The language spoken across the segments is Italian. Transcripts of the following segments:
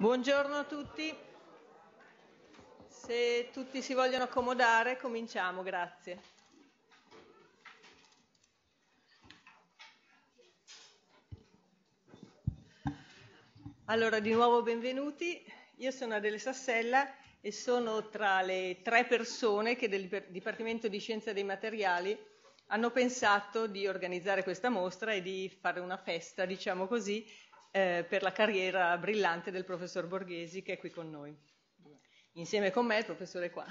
Buongiorno a tutti. Se tutti si vogliono accomodare, cominciamo, grazie. Allora, di nuovo benvenuti. Io sono Adele Sassella e sono tra le tre persone che del Dipartimento di Scienza dei Materiali hanno pensato di organizzare questa mostra e di fare una festa, diciamo così, eh, per la carriera brillante del professor Borghesi che è qui con noi. Insieme con me, il professore qua.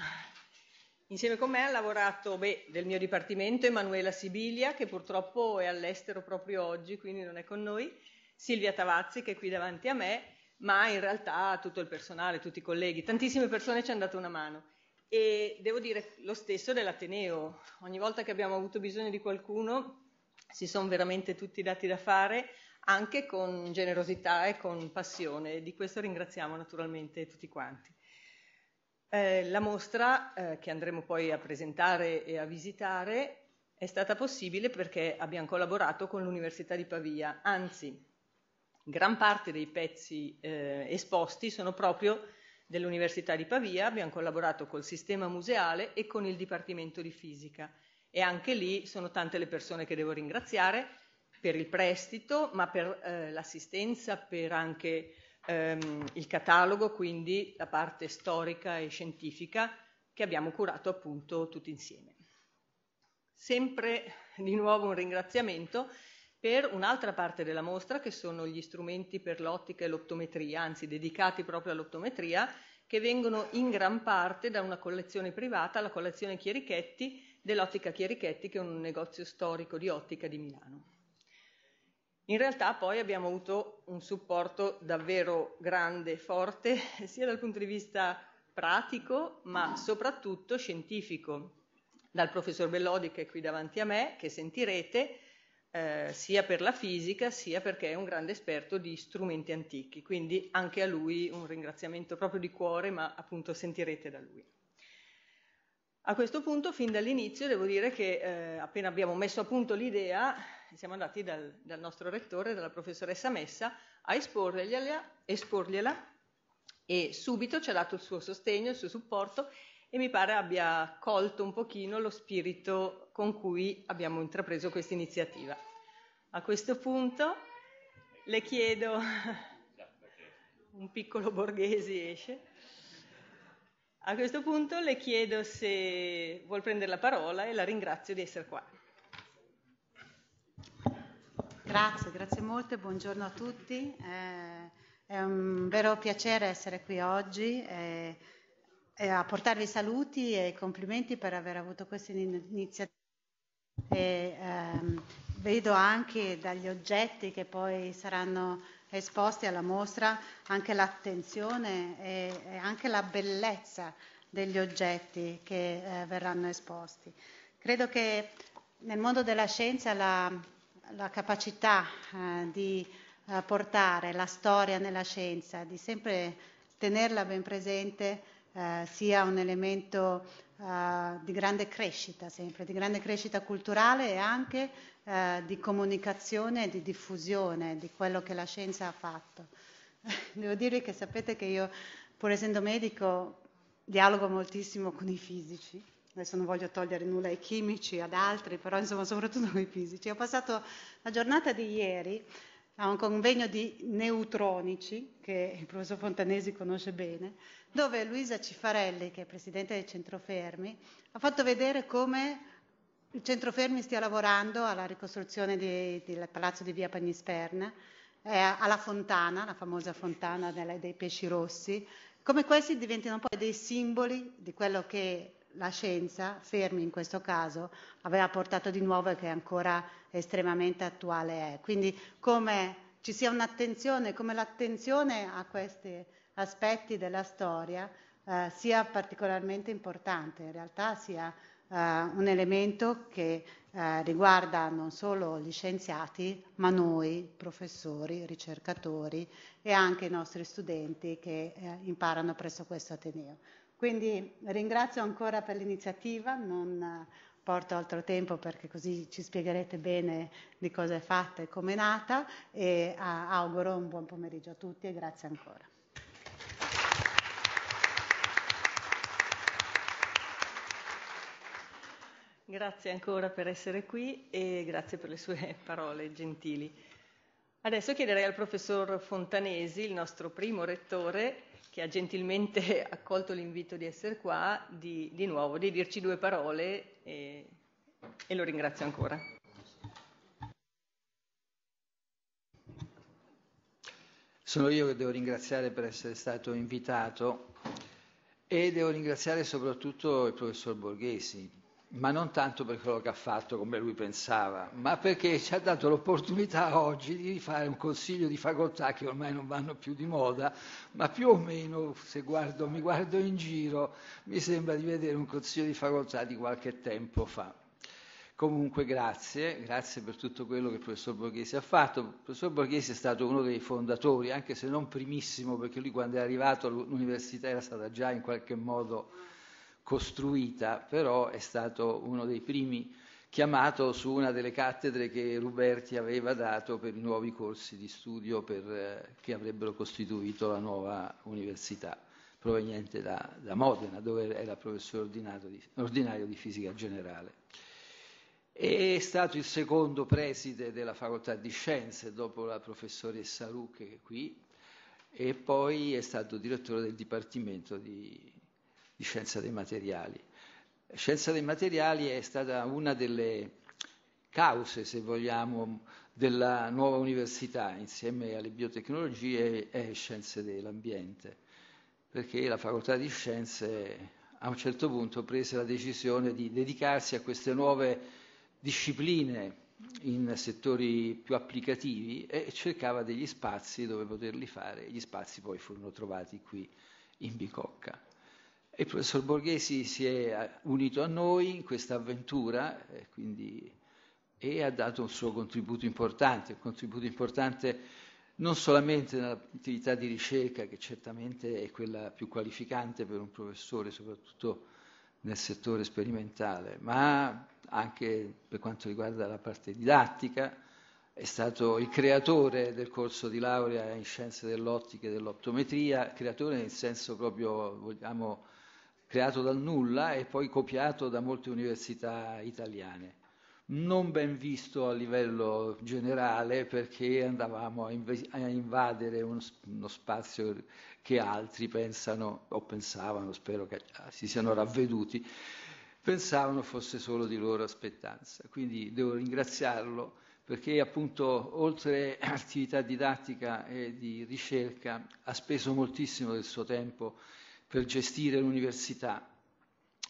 Insieme con me ha lavorato beh, del mio dipartimento Emanuela Sibilia, che purtroppo è all'estero proprio oggi, quindi non è con noi, Silvia Tavazzi, che è qui davanti a me, ma in realtà tutto il personale, tutti i colleghi, tantissime persone ci hanno dato una mano. E devo dire lo stesso dell'Ateneo. Ogni volta che abbiamo avuto bisogno di qualcuno si sono veramente tutti dati da fare anche con generosità e con passione di questo ringraziamo naturalmente tutti quanti. Eh, la mostra eh, che andremo poi a presentare e a visitare è stata possibile perché abbiamo collaborato con l'Università di Pavia, anzi gran parte dei pezzi eh, esposti sono proprio dell'Università di Pavia, abbiamo collaborato col sistema museale e con il Dipartimento di Fisica e anche lì sono tante le persone che devo ringraziare per il prestito, ma per eh, l'assistenza, per anche ehm, il catalogo, quindi la parte storica e scientifica che abbiamo curato appunto tutti insieme. Sempre di nuovo un ringraziamento per un'altra parte della mostra che sono gli strumenti per l'ottica e l'optometria, anzi dedicati proprio all'optometria, che vengono in gran parte da una collezione privata, la collezione Chierichetti dell'Ottica Chierichetti, che è un negozio storico di ottica di Milano. In realtà poi abbiamo avuto un supporto davvero grande, forte, sia dal punto di vista pratico, ma soprattutto scientifico, dal professor Bellodi che è qui davanti a me, che sentirete, eh, sia per la fisica, sia perché è un grande esperto di strumenti antichi. Quindi anche a lui un ringraziamento proprio di cuore, ma appunto sentirete da lui. A questo punto, fin dall'inizio, devo dire che eh, appena abbiamo messo a punto l'idea, siamo andati dal, dal nostro rettore, dalla professoressa Messa, a esporgliela, esporgliela e subito ci ha dato il suo sostegno, il suo supporto e mi pare abbia colto un pochino lo spirito con cui abbiamo intrapreso questa iniziativa. A questo punto le chiedo, un piccolo borghese esce, a questo punto le chiedo se vuol prendere la parola e la ringrazio di essere qua. Grazie, grazie molto e buongiorno a tutti. Eh, è un vero piacere essere qui oggi e, eh, e a portarvi saluti e complimenti per aver avuto questa iniziativa. ehm, vedo anche dagli oggetti che poi saranno esposti alla mostra anche l'attenzione e, e anche la bellezza degli oggetti che eh, verranno esposti. Credo che nel mondo della scienza la la capacità eh, di eh, portare la storia nella scienza, di sempre tenerla ben presente, eh, sia un elemento eh, di grande crescita, sempre, di grande crescita culturale e anche eh, di comunicazione e di diffusione di quello che la scienza ha fatto. Devo dirvi che sapete che io, pur essendo medico, dialogo moltissimo con i fisici adesso non voglio togliere nulla ai chimici, ad altri, però insomma soprattutto ai fisici. Ho passato la giornata di ieri a un convegno di neutronici, che il professor Fontanesi conosce bene, dove Luisa Cifarelli, che è presidente del Centro Fermi, ha fatto vedere come il Centro Fermi stia lavorando alla ricostruzione di, del palazzo di via Pagnisperna, eh, alla fontana, la famosa fontana delle, dei pesci rossi, come questi diventino poi dei simboli di quello che la scienza, Fermi in questo caso, aveva portato di nuovo e che ancora estremamente attuale è. Quindi come ci sia un'attenzione, come l'attenzione a questi aspetti della storia eh, sia particolarmente importante, in realtà sia eh, un elemento che eh, riguarda non solo gli scienziati, ma noi, professori, ricercatori e anche i nostri studenti che eh, imparano presso questo Ateneo. Quindi ringrazio ancora per l'iniziativa, non eh, porto altro tempo perché così ci spiegherete bene di cosa è fatta e come è nata e eh, auguro un buon pomeriggio a tutti e grazie ancora. Grazie ancora per essere qui e grazie per le sue parole gentili. Adesso chiederei al professor Fontanesi, il nostro primo rettore, che ha gentilmente accolto l'invito di essere qua, di, di nuovo, di dirci due parole e, e lo ringrazio ancora. Sono io che devo ringraziare per essere stato invitato e devo ringraziare soprattutto il professor Borghesi ma non tanto per quello che ha fatto come lui pensava, ma perché ci ha dato l'opportunità oggi di fare un consiglio di facoltà che ormai non vanno più di moda, ma più o meno se guardo, mi guardo in giro mi sembra di vedere un consiglio di facoltà di qualche tempo fa. Comunque grazie, grazie per tutto quello che il professor Borghesi ha fatto. Il professor Borghesi è stato uno dei fondatori, anche se non primissimo, perché lui quando è arrivato all'università era stata già in qualche modo costruita, però è stato uno dei primi chiamato su una delle cattedre che Ruberti aveva dato per i nuovi corsi di studio per, eh, che avrebbero costituito la nuova università, proveniente da, da Modena, dove era professore di, ordinario di fisica generale. È stato il secondo preside della facoltà di scienze dopo la professoressa Rucche qui e poi è stato direttore del Dipartimento di di scienza dei materiali. scienza dei materiali è stata una delle cause, se vogliamo, della nuova università, insieme alle biotecnologie e scienze dell'ambiente, perché la facoltà di scienze a un certo punto prese la decisione di dedicarsi a queste nuove discipline in settori più applicativi e cercava degli spazi dove poterli fare. Gli spazi poi furono trovati qui in Bicocca. E il professor Borghesi si è eh, unito a noi in questa avventura eh, quindi, e ha dato un suo contributo importante, un contributo importante non solamente nell'attività di ricerca, che certamente è quella più qualificante per un professore, soprattutto nel settore sperimentale, ma anche per quanto riguarda la parte didattica, è stato il creatore del corso di laurea in scienze dell'ottica e dell'optometria, creatore nel senso proprio, vogliamo, creato dal nulla e poi copiato da molte università italiane. Non ben visto a livello generale perché andavamo a, inv- a invadere uno, uno, spazio che altri pensano o pensavano, spero che ah, si siano ravveduti, pensavano fosse solo di loro aspettanza. Quindi devo ringraziarlo perché appunto oltre all'attività didattica e di ricerca ha speso moltissimo del suo tempo per gestire l'università,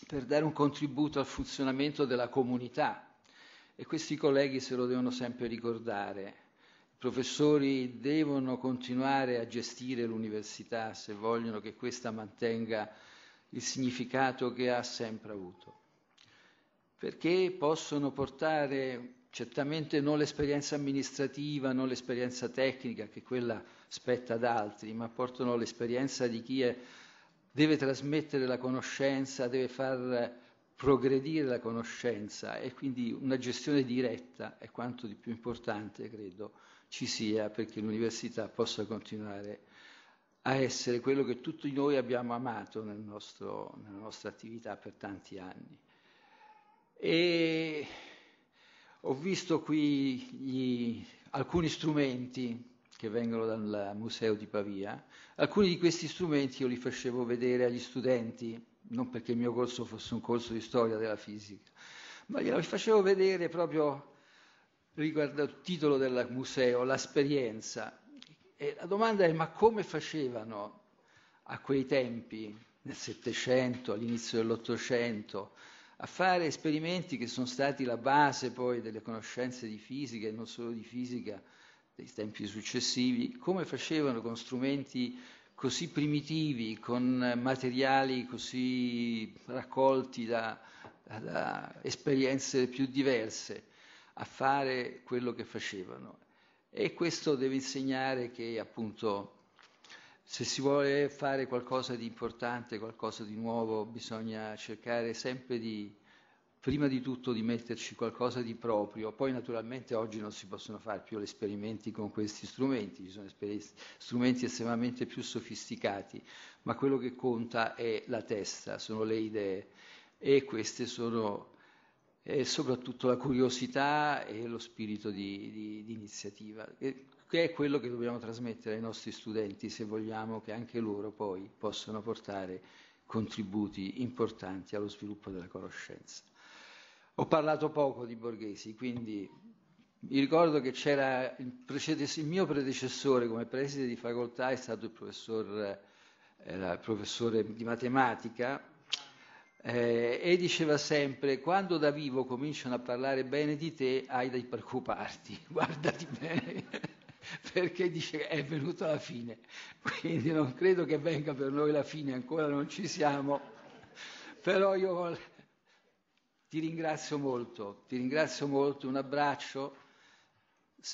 per dare un contributo al funzionamento della comunità. E questi colleghi se lo devono sempre ricordare. I professori devono continuare a gestire l'università se vogliono che questa mantenga il significato che ha sempre avuto, perché possono portare certamente non l'esperienza amministrativa, non l'esperienza tecnica, che quella spetta ad altri, ma portano l'esperienza di chi è deve trasmettere la conoscenza, deve far progredire la conoscenza e quindi una gestione diretta è quanto di più importante, credo, ci sia perché l'università possa continuare a essere quello che tutti noi abbiamo amato nel nostro, nella nostra attività per tanti anni. E ho visto qui gli, alcuni strumenti che vengono dal Museo di Pavia. Alcuni di questi strumenti io li facevo vedere agli studenti, non perché il mio corso fosse un corso di storia della fisica, ma glielo facevo vedere proprio riguardo al titolo del museo, l'esperienza. E la domanda è ma come facevano a quei tempi, nel Settecento, all'inizio dell'Ottocento, a fare esperimenti che sono stati la base poi delle conoscenze di fisica e non solo di fisica, dei tempi successivi, come facevano con strumenti così primitivi, con materiali così raccolti da, da esperienze più diverse, a fare quello che facevano. E questo deve insegnare che appunto se si vuole fare qualcosa di importante, qualcosa di nuovo, bisogna cercare sempre di prima di tutto di metterci qualcosa di proprio, poi naturalmente oggi non si possono fare più gli esperimenti con questi strumenti, ci sono strumenti estremamente più sofisticati, ma quello che conta è la testa, sono le idee e queste sono eh, soprattutto la curiosità e lo spirito di, di, di iniziativa, che è quello che dobbiamo trasmettere ai nostri studenti se vogliamo che anche loro poi possano portare contributi importanti allo sviluppo della conoscenza. Ho parlato poco di Borghesi, quindi mi ricordo che c'era il, il, mio predecessore come preside di facoltà è stato il professor, il professore di matematica eh, e diceva sempre quando da vivo cominciano a parlare bene di te hai da preoccuparti, guardati bene perché dice è venuta la fine, quindi non credo che venga per noi la fine, ancora non ci siamo, però io ti ringrazio molto, ti ringrazio molto, un abbraccio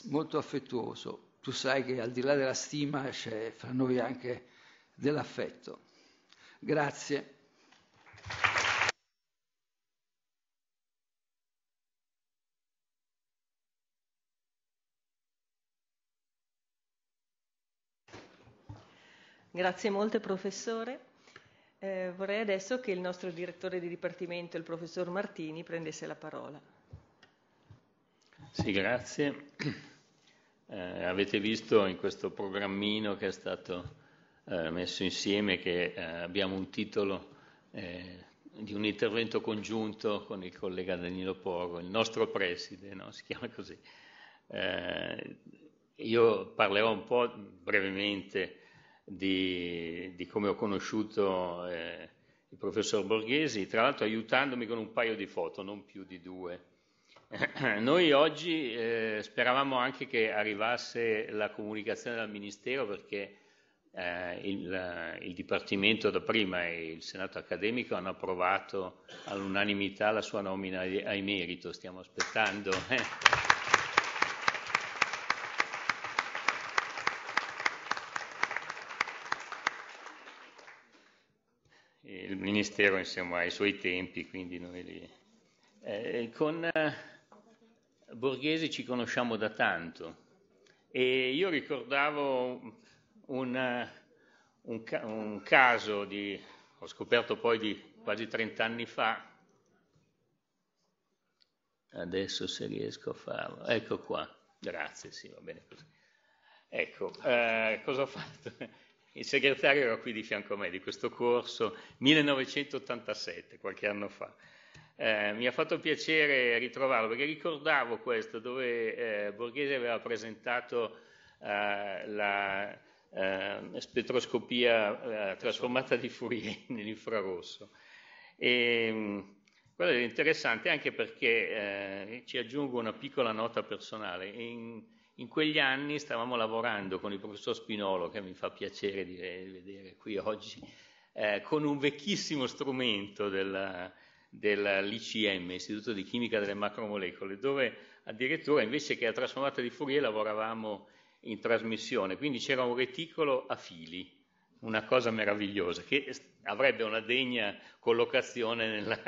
molto affettuoso. Tu sai che al di là della stima c'è fra noi anche dell'affetto. Grazie. Grazie molte professore. Eh, vorrei adesso che il nostro direttore di dipartimento, il professor Martini, prendesse la parola. Sì, grazie. Eh, avete visto in questo programmino che è stato eh, messo insieme che eh, abbiamo un titolo eh, di un intervento congiunto con il collega Danilo Poro, il nostro preside, no? si chiama così. Eh, io parlerò un po' brevemente di, di come ho conosciuto eh, il professor Borghesi, tra l'altro aiutandomi con un paio di foto, non più di due. Noi oggi eh, speravamo anche che arrivasse la comunicazione dal Ministero perché eh, il, il, Dipartimento da prima e il Senato accademico hanno approvato all'unanimità la sua nomina ai, ai merito, stiamo aspettando. Eh. Ministero insomma, ai suoi tempi, quindi noi li... Eh, con eh, Borghese ci conosciamo da tanto e io ricordavo una, un, eh, un, caso di, ho scoperto poi di quasi 30 anni fa, adesso se riesco a farlo, ecco qua, grazie, sì, va bene così. Ecco, eh, cosa ho fatto? Il segretario era qui di fianco a me di questo corso 1987, qualche anno fa. Eh, mi ha fatto piacere ritrovarlo perché ricordavo questo dove eh, Borghese aveva presentato eh, la eh, spettroscopia eh, trasformata di Fourier nell'infrarosso. E, ehm, quello è interessante anche perché eh, ci aggiungo una piccola nota personale. In, in quegli anni stavamo lavorando con il professor Spinolo, che mi fa piacere di vedere qui oggi, eh, con un vecchissimo strumento della, dell'ICM, Istituto di Chimica delle Macromolecole, dove addirittura invece che la trasformata di Fourier lavoravamo in trasmissione, quindi c'era un reticolo a fili, una cosa meravigliosa che avrebbe una degna collocazione nella,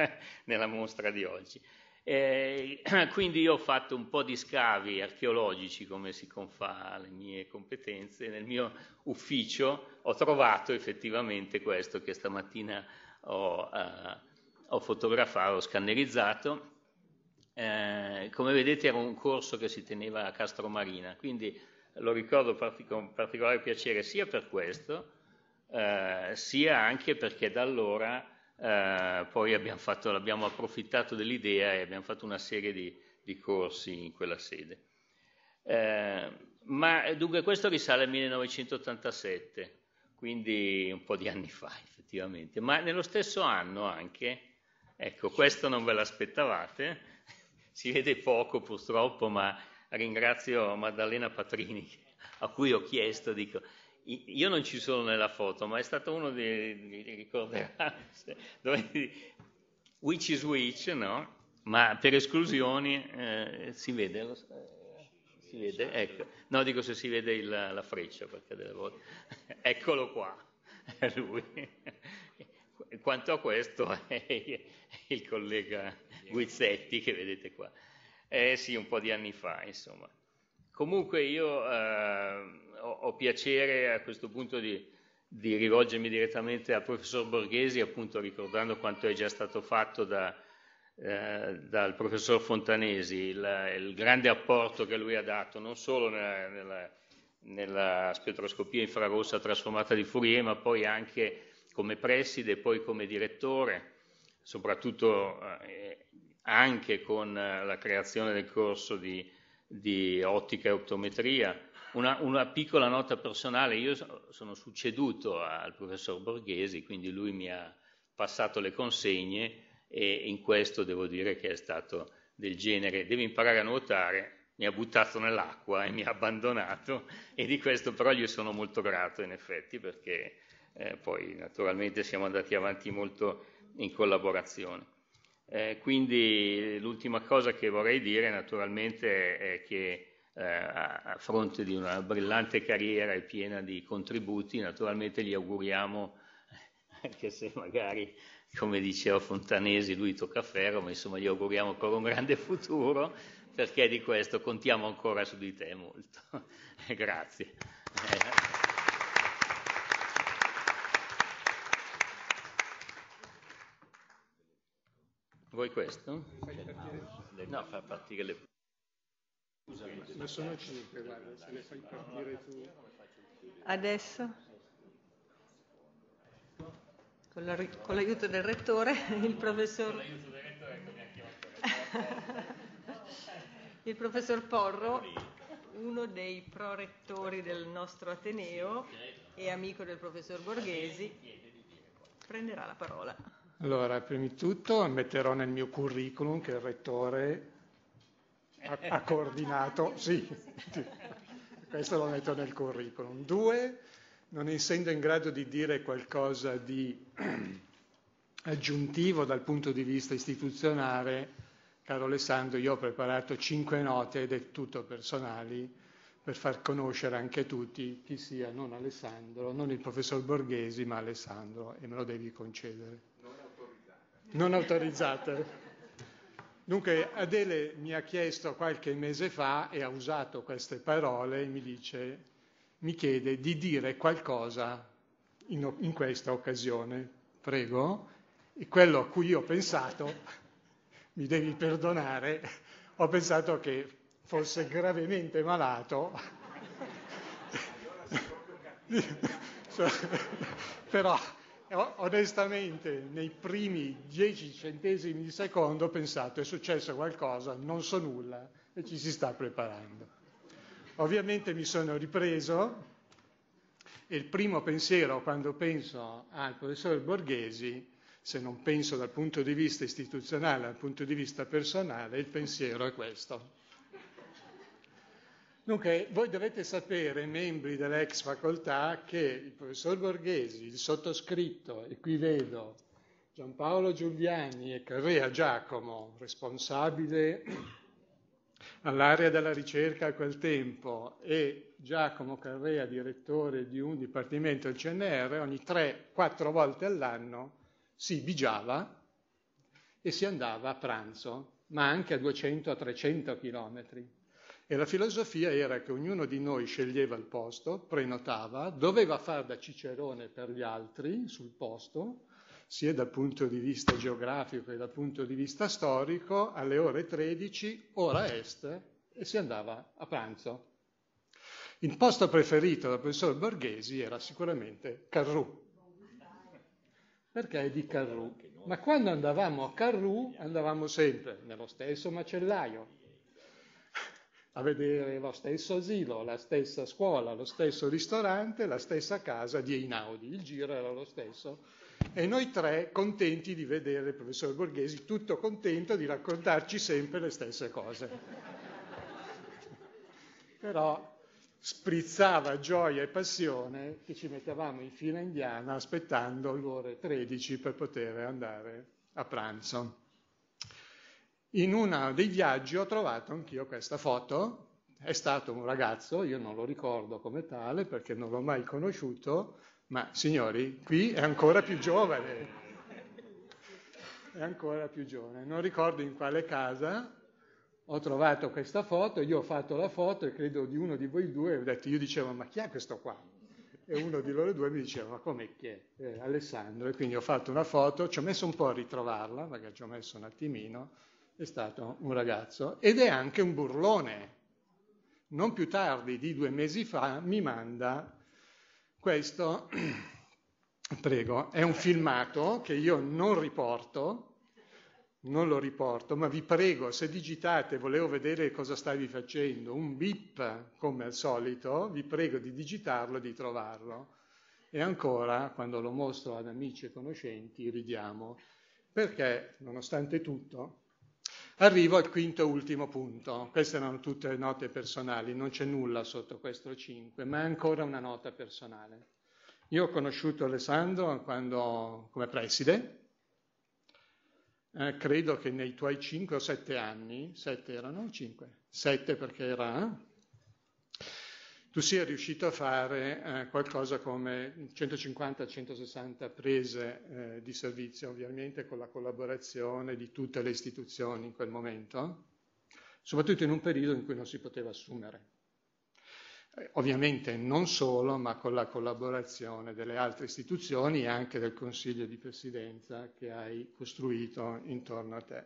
nella mostra di oggi. Eh, quindi io ho fatto un po' di scavi archeologici, come si confà alle mie competenze, nel mio ufficio ho trovato effettivamente questo che stamattina ho, eh, ho fotografato, ho scannerizzato. Eh, come vedete era un corso che si teneva a Castromarina, quindi lo ricordo partic- con particolare piacere sia per questo, eh, sia anche perché da allora eh, poi abbiamo, fatto, abbiamo approfittato dell'idea e abbiamo fatto una serie di, di corsi in quella sede. Eh, ma dunque questo risale al 1987, quindi un po' di anni fa effettivamente, ma nello stesso anno anche, ecco questo non ve l'aspettavate, si vede poco purtroppo, ma ringrazio Maddalena Patrini a cui ho chiesto, dico, io non ci sono nella foto, ma è stato uno eh. di, ricorderà, dove, which is which, no? Ma per esclusioni eh, si vede, lo, eh, si vede, ecco. No, dico se si vede il, la freccia, perché delle volte... Eccolo qua, è lui. Quanto a questo è il collega Guizzetti che vedete qua. Eh sì, un po' di anni fa, insomma. Comunque io eh, ho, ho, piacere a questo punto di, di, rivolgermi direttamente al professor Borghesi, appunto ricordando quanto è già stato fatto da, eh, dal professor Fontanesi, il, il, grande apporto che lui ha dato non solo nella, nella, nella spettroscopia infrarossa trasformata di Fourier, ma poi anche come preside e poi come direttore, soprattutto eh, anche con la creazione del corso di di ottica e optometria. Una, una, piccola nota personale, io sono succeduto al professor Borghesi, quindi lui mi ha passato le consegne e in questo devo dire che è stato del genere, devi imparare a nuotare, mi ha buttato nell'acqua e mi ha abbandonato e di questo però gli sono molto grato in effetti perché eh, poi naturalmente siamo andati avanti molto in collaborazione. Eh, quindi l'ultima cosa che vorrei dire naturalmente è che eh, a fronte di una brillante carriera e piena di contributi, naturalmente gli auguriamo, anche se magari come diceva Fontanesi, lui tocca ferro, ma insomma gli auguriamo ancora un grande futuro, perché di questo contiamo ancora su di te molto. Grazie. Eh, Vuoi questo? No, fa partire le... Ma sono cinque, guarda, se le fai partire tu. Adesso, con, la, con l'aiuto del rettore, il professor... Con l'aiuto del rettore che ecco, mi ha chiamato. Il professor Porro, uno dei prorettori del nostro Ateneo e amico del professor Borghesi, prenderà la parola. Allora, prima di tutto metterò nel mio curriculum che il rettore ha, ha coordinato, sì, questo lo metto nel curriculum. Due, non essendo in grado di dire qualcosa di aggiuntivo dal punto di vista istituzionale, caro Alessandro, io ho preparato cinque note del tutto personali per far conoscere anche a tutti chi sia non Alessandro, non il professor Borghesi, ma Alessandro, e me lo devi concedere. No non autorizzate. Dunque Adele mi ha chiesto qualche mese fa e ha usato queste parole e mi dice, mi chiede di dire qualcosa in, in questa occasione, prego. E quello a cui io ho pensato, mi devi perdonare, ho pensato che fosse gravemente malato. Però onestamente nei primi dieci centesimi di secondo ho pensato è successo qualcosa, non so nulla e ci si sta preparando. Ovviamente mi sono ripreso e il primo pensiero quando penso al professor Borghesi, se non penso dal punto di vista istituzionale, dal punto di vista personale, il pensiero è questo. Dunque, voi dovete sapere, membri dell'ex facoltà, che il professor Borghesi, il sottoscritto, e qui vedo Giampaolo Giuliani e Carrea Giacomo, responsabile all'area della ricerca a quel tempo, e Giacomo Carrea, direttore di un dipartimento del CNR, ogni 3-4 volte all'anno si bigiava e si andava a pranzo, ma anche a 200-300 chilometri e la filosofia era che ognuno di noi sceglieva il posto, prenotava, doveva far da cicerone per gli altri sul posto, sia dal punto di vista geografico che dal punto di vista storico, alle ore 13, ora est, e si andava a pranzo. Il posto preferito dal professor Borghesi era sicuramente Carrù. Perché è di Carrù? Ma quando andavamo a Carrù andavamo sempre nello stesso macellaio, a vedere lo stesso asilo, la stessa scuola, lo stesso ristorante, la stessa casa di Einaudi, il giro era lo stesso. E noi tre contenti di vedere il professor Borghesi, tutto contento di raccontarci sempre le stesse cose. Però sprizzava gioia e passione che ci mettevamo in fila indiana aspettando l'ora 13 per poter andare a pranzo in uno dei viaggi ho trovato anch'io questa foto. È stato un ragazzo, io non lo ricordo come tale perché non l'ho mai conosciuto, ma signori, qui è ancora più giovane. È ancora più giovane. Non ricordo in quale casa ho trovato questa foto, io ho fatto la foto e credo di uno di voi due, ho detto, io dicevo, ma chi è questo qua? E uno di loro due mi diceva, ma com'è chi è? Eh, Alessandro. E quindi ho fatto una foto, ci ho messo un po' a ritrovarla, magari ci ho messo un attimino, è stato un ragazzo ed è anche un burlone. Non più tardi di due mesi fa mi manda questo, prego, è un filmato che io non riporto, non lo riporto, ma vi prego, se digitate, volevo vedere cosa stavi facendo, un bip come al solito, vi prego di digitarlo e di trovarlo. E ancora, quando lo mostro ad amici e conoscenti, ridiamo, perché nonostante tutto Arrivo al quinto e ultimo punto. Queste erano tutte note personali, non c'è nulla sotto questo 5, ma è ancora una nota personale. Io ho conosciuto Alessandro quando, come preside, eh, credo che nei tuoi 5 o 7 anni, 7 erano 5? 7 perché era tu sia riuscito a fare eh, qualcosa come 150-160 prese eh, di servizio, ovviamente con la collaborazione di tutte le istituzioni in quel momento, soprattutto in un periodo in cui non si poteva assumere. Eh, ovviamente non solo, ma con la collaborazione delle altre istituzioni e anche del Consiglio di Presidenza che hai costruito intorno a te.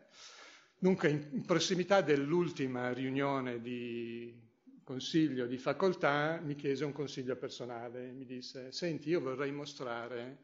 Dunque, in prossimità dell'ultima riunione di consiglio di facoltà mi chiese un consiglio personale, mi disse, senti, io vorrei mostrare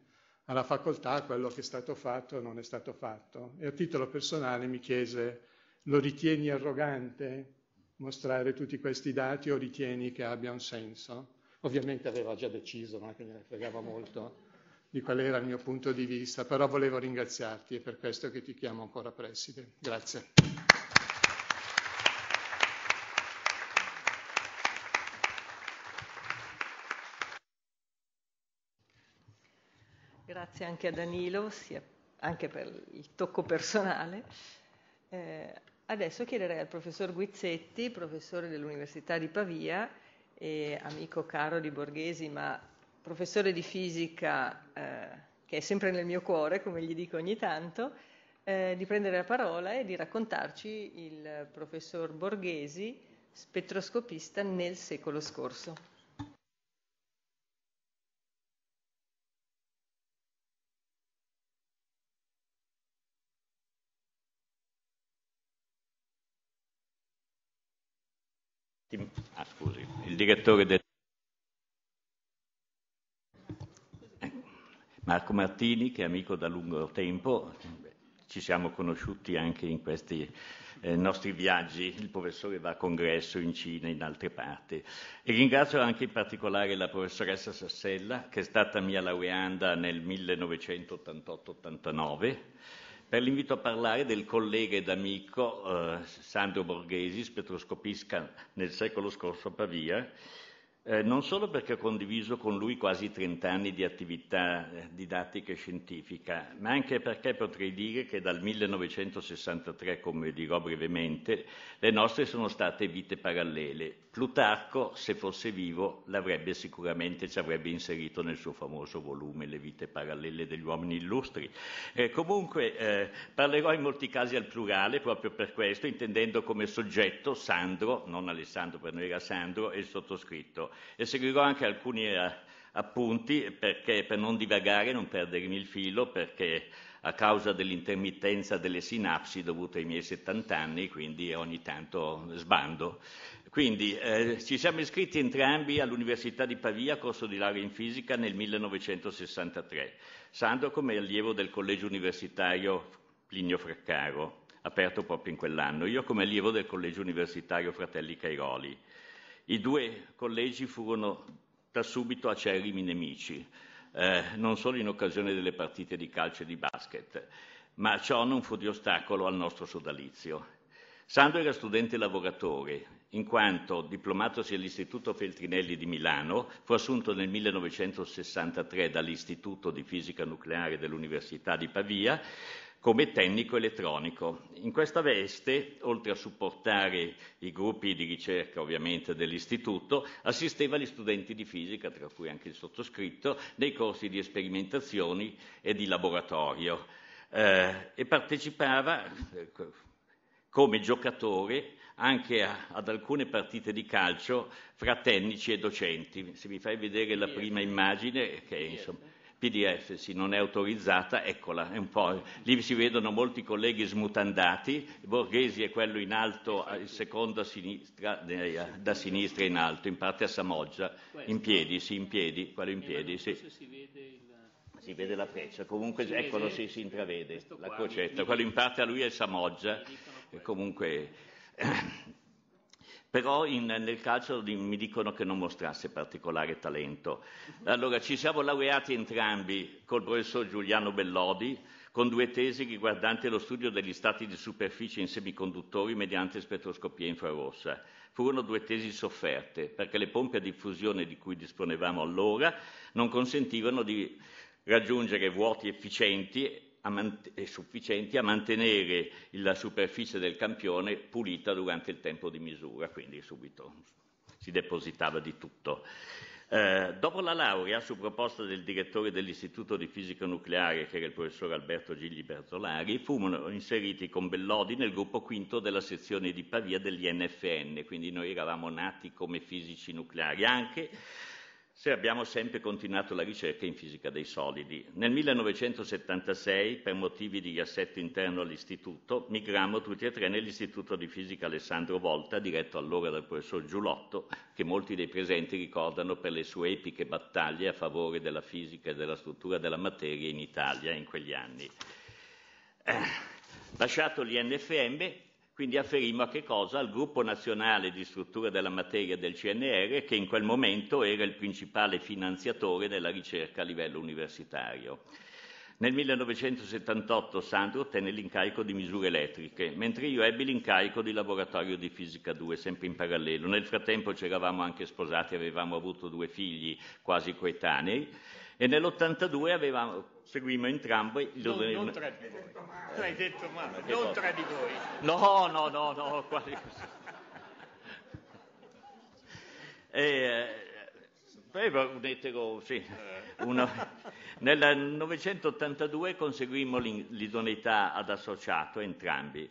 alla facoltà quello che è stato fatto o non è stato fatto. E a titolo personale mi chiese, lo ritieni arrogante mostrare tutti questi dati o ritieni che abbia un senso? Ovviamente aveva già deciso, ma che me ne fregava molto di qual era il mio punto di vista, però volevo ringraziarti e per questo che ti chiamo ancora preside. Grazie. grazie anche a Danilo, sia anche per il tocco personale. Eh, adesso chiederei al professor Guizzetti, professore dell'Università di Pavia e amico caro di Borghesi, ma professore di fisica eh, che è sempre nel mio cuore, come gli dico ogni tanto, eh, di prendere la parola e di raccontarci il professor Borghesi, spettroscopista nel secolo scorso. scusi, il direttore del Marco Martini, che è amico da lungo tempo, ci siamo conosciuti anche in questi eh, nostri viaggi, il professore va a congresso in Cina e in altre parti. E ringrazio anche in particolare la professoressa Sassella, che è stata mia laureanda nel 1988-89 per l'invito a parlare del collega ed amico eh, Sandro Borghesi, spettroscopista nel secolo scorso a Pavia, eh, non solo perché ho condiviso con lui quasi 30 anni di attività eh, didattica e scientifica, ma anche perché potrei dire che dal 1963, come dirò brevemente, le nostre sono state vite parallele. Plutarco, se fosse vivo, l'avrebbe sicuramente, ci avrebbe inserito nel suo famoso volume Le vite parallele degli uomini illustri. Eh, comunque eh, parlerò in molti casi al plurale proprio per questo, intendendo come soggetto Sandro, non Alessandro per noi era Sandro, e il sottoscritto e seguirò anche alcuni eh, appunti perché, per non divagare, non perdermi il filo, perché a causa dell'intermittenza delle sinapsi dovute ai miei 70 anni, quindi ogni tanto sbando. Quindi eh, ci siamo iscritti entrambi all'Università di Pavia, corso di laurea in fisica, nel 1963, Sandro come allievo del collegio universitario Plinio Fraccaro, aperto proprio in quell'anno, io come allievo del collegio universitario Fratelli Cairoli. I due collegi furono da subito acerrimi nemici, eh, non solo in occasione delle partite di calcio e di basket, ma ciò non fu di ostacolo al nostro sodalizio. Sando era studente lavoratore, in quanto, diplomatosi all'Istituto Feltrinelli di Milano, fu assunto nel 1963 dall'Istituto di Fisica Nucleare dell'Università di Pavia, come tecnico elettronico. In questa veste, oltre a supportare i gruppi di ricerca ovviamente dell'istituto, assisteva gli studenti di fisica, tra cui anche il sottoscritto, nei corsi di sperimentazioni e di laboratorio eh, e partecipava eh, come giocatore anche a, ad alcune partite di calcio fra tecnici e docenti. Se vi fai vedere la prima immagine, che è, insomma PDF, sì, non è autorizzata, eccola, è un po'. Lì si vedono molti colleghi smutandati, Borghesi è quello in alto, il secondo a sinistra, eh, da sinistra in alto, in parte a Samoggia, in piedi, sì, in piedi, quello in eh, piedi, sì. Si vede la freccia, comunque, eccolo, sì, si intravede la crocetta, quello in parte a lui è Samoggia, comunque però in, nel calcio mi dicono che non mostrasse particolare talento. Allora ci siamo laureati entrambi col professor Giuliano Bellodi con due tesi riguardanti lo studio degli stati di superficie in semiconduttori mediante spettroscopia infrarossa. Furono due tesi sofferte perché le pompe a diffusione di cui disponevamo allora non consentivano di raggiungere vuoti efficienti sufficienti a mantenere la superficie del campione pulita durante il tempo di misura, quindi subito si depositava di tutto. Eh, dopo la laurea, su proposta del direttore dell'Istituto di Fisica Nucleare, che era il professor Alberto Gigli Bertolari, furono inseriti con Bellodi nel gruppo quinto della sezione di Pavia degli NFN, quindi noi eravamo nati come fisici nucleari, anche se abbiamo sempre continuato la ricerca in fisica dei solidi. Nel 1976, per motivi di riassetto interno all'istituto, migrammo tutti e tre nell'Istituto di Fisica Alessandro Volta, diretto allora dal professor Giulotto, che molti dei presenti ricordano per le sue epiche battaglie a favore della fisica e della struttura della materia in Italia in quegli anni. Eh, lasciato l'INFM, quindi afferimmo a che cosa? Al gruppo nazionale di struttura della materia del CNR che in quel momento era il principale finanziatore della ricerca a livello universitario. Nel 1978 Sandro ottenne l'incarico di misure elettriche, mentre io ebbi l'incarico di laboratorio di fisica 2, sempre in parallelo. Nel frattempo ci eravamo anche sposati, avevamo avuto due figli quasi coetanei e nell'82 avevamo, seguimmo entrambi Non, non tra di voi, eh, hai detto male, non tra di voi. No, no, no, no, quasi così. e, un eh, etero, sì, eh. uno, nel 1982 conseguimmo l'idoneità ad associato entrambi.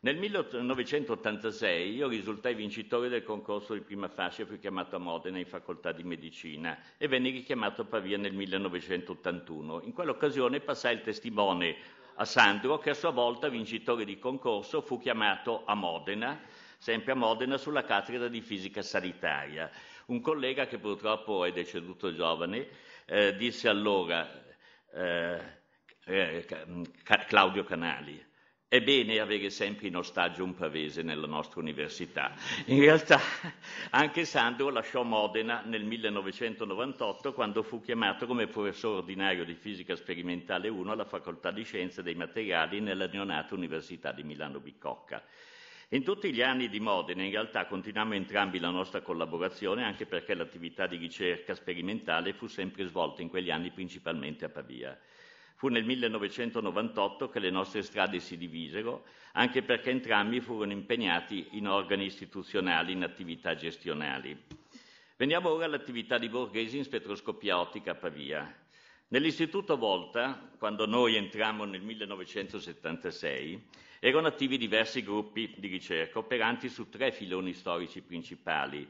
Nel 1986 io risultai vincitore del concorso di prima fascia fui chiamato a Modena in facoltà di medicina e venni richiamato a Pavia nel 1981. In quell'occasione passai il testimone a Sandro che a sua volta vincitore di concorso fu chiamato a Modena, sempre a Modena sulla cattedra di fisica sanitaria. Un collega che purtroppo è deceduto giovane eh, disse allora eh, eh, Claudio Canali è bene avere sempre in ostaggio un pavese nella nostra università. In realtà anche Sandro lasciò Modena nel 1998 quando fu chiamato come professore ordinario di fisica sperimentale 1 alla Facoltà di Scienze dei Materiali nella neonata Università di Milano Bicocca. In tutti gli anni di Modena in realtà continuiamo entrambi la nostra collaborazione anche perché l'attività di ricerca sperimentale fu sempre svolta in quegli anni principalmente a Pavia. Fu nel 1998 che le nostre strade si divisero, anche perché entrambi furono impegnati in organi istituzionali, in attività gestionali. Veniamo ora all'attività di Borghesi in spettroscopia ottica a Pavia. Nell'istituto Volta, quando noi entrammo nel 1976, erano attivi diversi gruppi di ricerca operanti su tre filoni storici principali.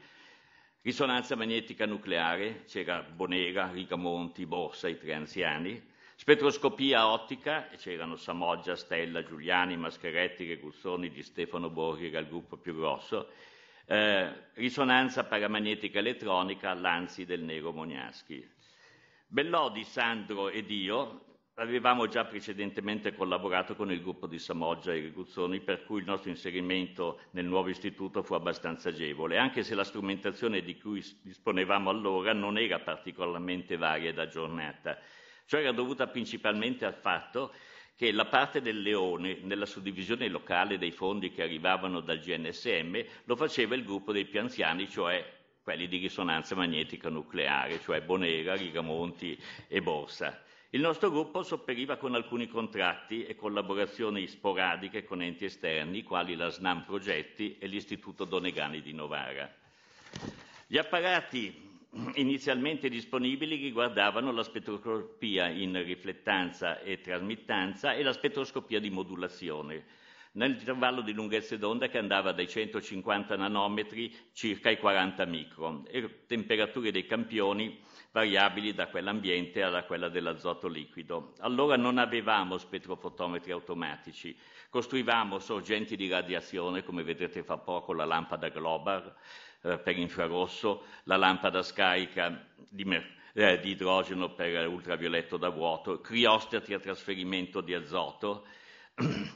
Risonanza magnetica nucleare, c'era Bonera, Rigamonti, Borsa, i tre anziani, Spettroscopia ottica, c'erano Samoggia, Stella, Giuliani, Mascheretti, Reguzzoni, Di Stefano Borghi era il gruppo più grosso, eh, risonanza paramagnetica elettronica, Lanzi del Nero Mognaschi. Bellodi, Sandro ed io avevamo già precedentemente collaborato con il gruppo di Samoggia e Reguzzoni, per cui il nostro inserimento nel nuovo istituto fu abbastanza agevole, anche se la strumentazione di cui disponevamo allora non era particolarmente varia da giornata. Ciò cioè era dovuta principalmente al fatto che la parte del leone nella suddivisione locale dei fondi che arrivavano dal GNSM lo faceva il gruppo dei più anziani, cioè quelli di risonanza magnetica nucleare, cioè Bonera, Rigamonti e Borsa. Il nostro gruppo sopperiva con alcuni contratti e collaborazioni sporadiche con enti esterni, quali la SNAM Progetti e l'Istituto Donegani di Novara. Gli apparati inizialmente disponibili riguardavano la spettroscopia in riflettanza e trasmittanza e la spettroscopia di modulazione, nell'intervallo di lunghezze d'onda che andava dai 150 nanometri circa ai 40 micron e temperature dei campioni variabili da quell'ambiente alla quella dell'azoto liquido. Allora non avevamo spettrofotometri automatici, costruivamo sorgenti di radiazione, come vedrete fra poco la lampada Globar, eh, per infrarosso, la lampada scarica di, eh, di idrogeno per ultravioletto da vuoto, criostati a trasferimento di azoto,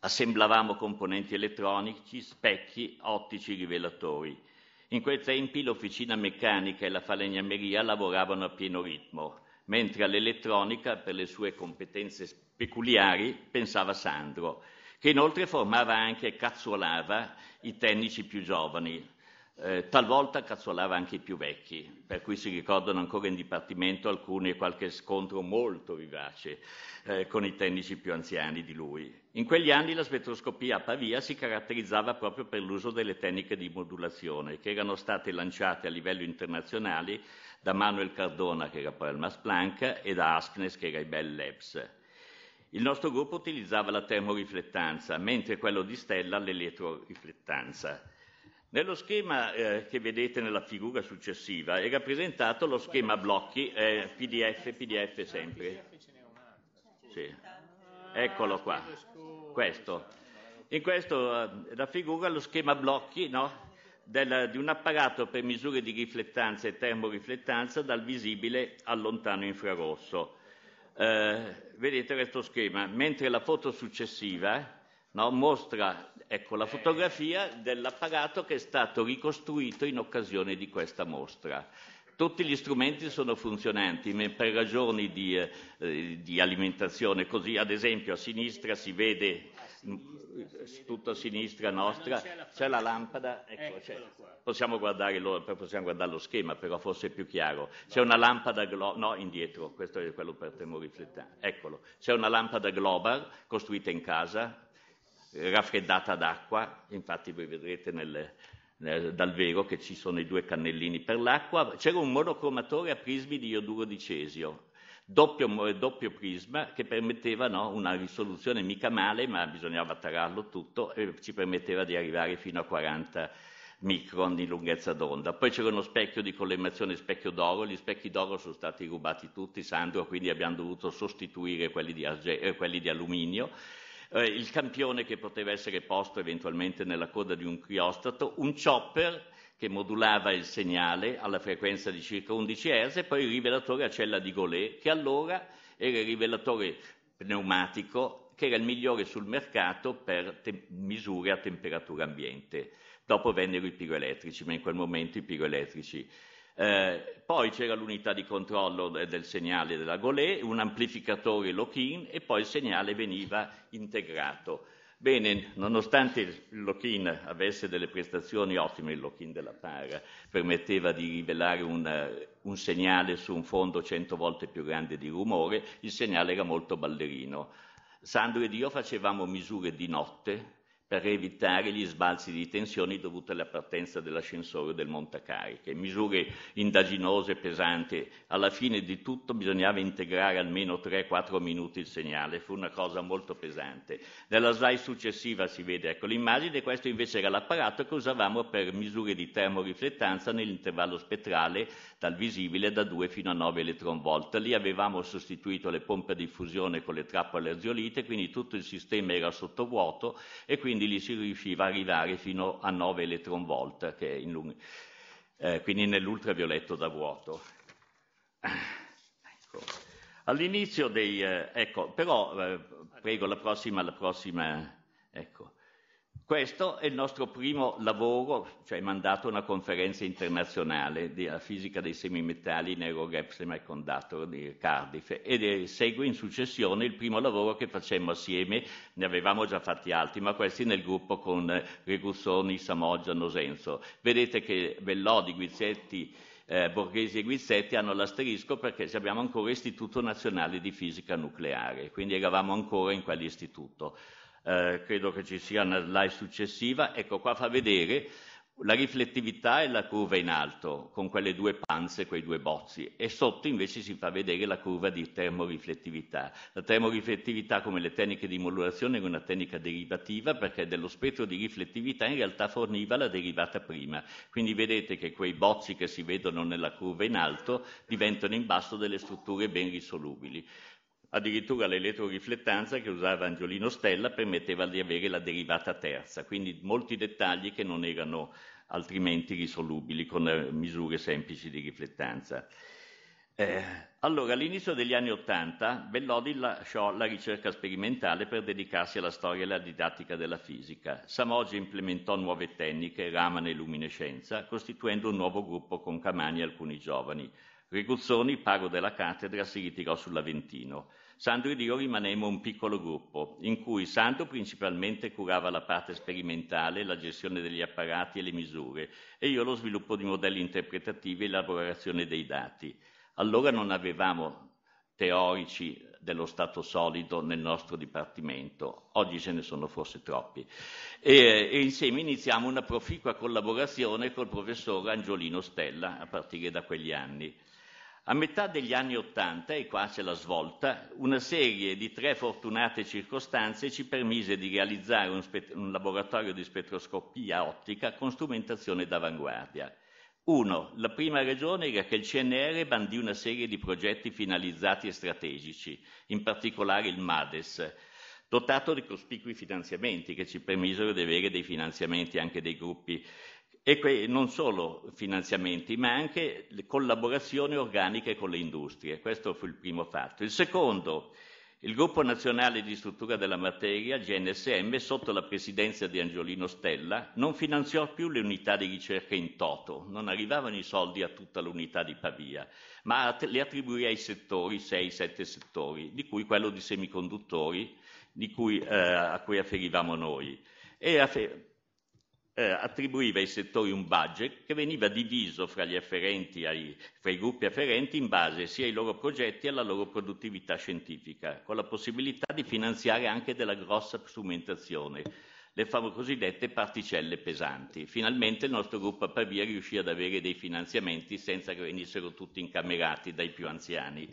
assemblavamo componenti elettronici, specchi, ottici, rivelatori. In quei tempi l'officina meccanica e la falegnameria lavoravano a pieno ritmo, mentre all'elettronica, per le sue competenze peculiari, pensava Sandro, che inoltre formava anche e cazzolava i tecnici più giovani, eh, talvolta cazzolava anche i più vecchi, per cui si ricordano ancora in dipartimento alcuni e qualche scontro molto vivace eh, con i tecnici più anziani di lui. In quegli anni la spettroscopia a Pavia si caratterizzava proprio per l'uso delle tecniche di modulazione che erano state lanciate a livello internazionale da Manuel Cardona, che era poi al Mass Planck, e da Asknes, che era ai Bell Labs. Il nostro gruppo utilizzava la termoriflettanza, mentre quello di Stella l'elettroriflettanza. Nello schema eh, che vedete nella figura successiva è rappresentato lo schema blocchi eh, PDF, PDF sempre. Sì. Eccolo qua, questo. In questo eh, raffigura lo schema blocchi no? Del, di un apparato per misure di riflettanza e termoriflettanza dal visibile al lontano infrarosso eh, vedete questo schema, mentre la foto successiva no, mostra ecco, la fotografia dell'apparato che è stato ricostruito in occasione di questa mostra. Tutti gli strumenti sono funzionanti, per ragioni di, eh, di alimentazione, così ad esempio a sinistra si vede sinistra, mm, eh, tutto a sinistra nostra, c'è la, lampada, ecco, eh, c'è, possiamo, guardare lo, possiamo guardare lo schema, però forse è più chiaro. C'è una lampada global, no indietro, questo è quello per termoriflettare, eccolo, c'è una lampada global costruita in casa, raffreddata d'acqua, infatti voi vedrete nel, nel, dal vero che ci sono i due cannellini per l'acqua, c'era un monocromatore a prismi di ioduro di cesio, doppio, doppio prisma che permetteva no, una risoluzione mica male, ma bisognava tararlo tutto e ci permetteva di arrivare fino a 40 micron di lunghezza d'onda. Poi c'era uno specchio di collemazione, specchio d'oro, gli specchi d'oro sono stati rubati tutti, Sandro, quindi abbiamo dovuto sostituire quelli di, eh, quelli di alluminio. Eh, il campione che poteva essere posto eventualmente nella coda di un criostato, un chopper che modulava il segnale alla frequenza di circa 11 Hz e poi il rivelatore a cella di Golé, che allora era il rivelatore pneumatico che era il migliore sul mercato per te- misure a temperatura ambiente. Dopo vennero i piroelettrici, ma in quel momento i piroelettrici eh, poi c'era l'unità di controllo del segnale della Golé, un amplificatore lock-in e poi il segnale veniva integrato. Bene, nonostante il lock-in avesse delle prestazioni ottime, il lock-in della Para permetteva di rivelare una, un segnale su un fondo cento volte più grande di rumore, il segnale era molto ballerino. Sandro ed io facevamo misure di notte per evitare gli sbalzi di tensioni dovuti alla partenza dell'ascensore del montacariche. Misure indaginose pesanti. Alla fine di tutto bisognava integrare almeno 3-4 minuti il segnale, fu una cosa molto pesante. Nella slide successiva si vede ecco, l'immagine, questo invece era l'apparato che usavamo per misure di termoriflettanza nell'intervallo spettrale dal visibile da 2 fino a 9 eletronvolt. Lì avevamo sostituito le pompe a diffusione con le trappole aziolite, quindi tutto il sistema era sottovuoto e quindi lì si riusciva ad arrivare fino a 9 eletronvolt, che è in lung- eh, quindi nell'ultravioletto da vuoto. Ecco. All'inizio dei... Eh, ecco, però eh, prego la prossima, la prossima, ecco. Questo è il nostro primo lavoro, cioè mandato a una conferenza internazionale della eh, fisica dei semimetalli in Aerogap Semiconductor di Cardiff ed segue in successione il primo lavoro che facemmo assieme, ne avevamo già fatti altri, ma questi nel gruppo con eh, Reguzzoni, Samoggia, Nosenzo. Vedete che Bellodi, Guizzetti, eh, Borghesi e Guizzetti hanno l'asterisco perché abbiamo ancora Istituto Nazionale di Fisica Nucleare, quindi eravamo ancora in quell'istituto eh, credo che ci sia una slide successiva, ecco qua fa vedere la riflettività e la curva in alto, con quelle due panze, quei due bozzi, e sotto invece si fa vedere la curva di termoriflettività. La termoriflettività, come le tecniche di modulazione, era una tecnica derivativa perché dello spettro di riflettività in realtà forniva la derivata prima. Quindi vedete che quei bozzi che si vedono nella curva in alto diventano in basso delle strutture ben risolubili. Addirittura l'elettroriflettanza che usava Angiolino Stella permetteva di avere la derivata terza, quindi molti dettagli che non erano altrimenti risolubili con eh, misure semplici di riflettanza. Eh, allora, all'inizio degli anni Ottanta, Bellodi lasciò la ricerca sperimentale per dedicarsi alla storia e alla didattica della fisica. Samoggi implementò nuove tecniche, Raman e luminescenza, costituendo un nuovo gruppo con Camani e alcuni giovani. Riguzzoni, pago della cattedra, si ritirò sull'Aventino. Sandro ed io rimanemmo un piccolo gruppo, in cui Sandro principalmente curava la parte sperimentale, la gestione degli apparati e le misure, e io lo sviluppo di modelli interpretativi e l'elaborazione dei dati. Allora non avevamo teorici dello stato solido nel nostro dipartimento, oggi ce ne sono forse troppi. E, e insieme iniziamo una proficua collaborazione col professor Angiolino Stella a partire da quegli anni. A metà degli anni Ottanta, e qua c'è la svolta, una serie di tre fortunate circostanze ci permise di realizzare un, spett- un laboratorio di spettroscopia ottica con strumentazione d'avanguardia. Uno, La prima ragione era che il CNR bandì una serie di progetti finalizzati e strategici, in particolare il MADES, dotato di cospicui finanziamenti che ci permisero di avere dei finanziamenti anche dei gruppi e non solo finanziamenti, ma anche collaborazioni organiche con le industrie. Questo fu il primo fatto. Il secondo, il Gruppo Nazionale di Struttura della Materia, GNSM, sotto la presidenza di Angiolino Stella, non finanziò più le unità di ricerca in toto, non arrivavano i soldi a tutta l'unità di Pavia, ma le attribuì ai settori, 6-7 settori, di cui quello di semiconduttori, di cui, eh, a cui afferivamo noi. E affer- eh, attribuiva ai settori un budget che veniva diviso fra, ai, fra i gruppi afferenti in base sia ai loro progetti che alla loro produttività scientifica, con la possibilità di finanziare anche della grossa strumentazione, le cosiddette particelle pesanti. Finalmente il nostro gruppo a Pavia riuscì ad avere dei finanziamenti senza che venissero tutti incamerati dai più anziani.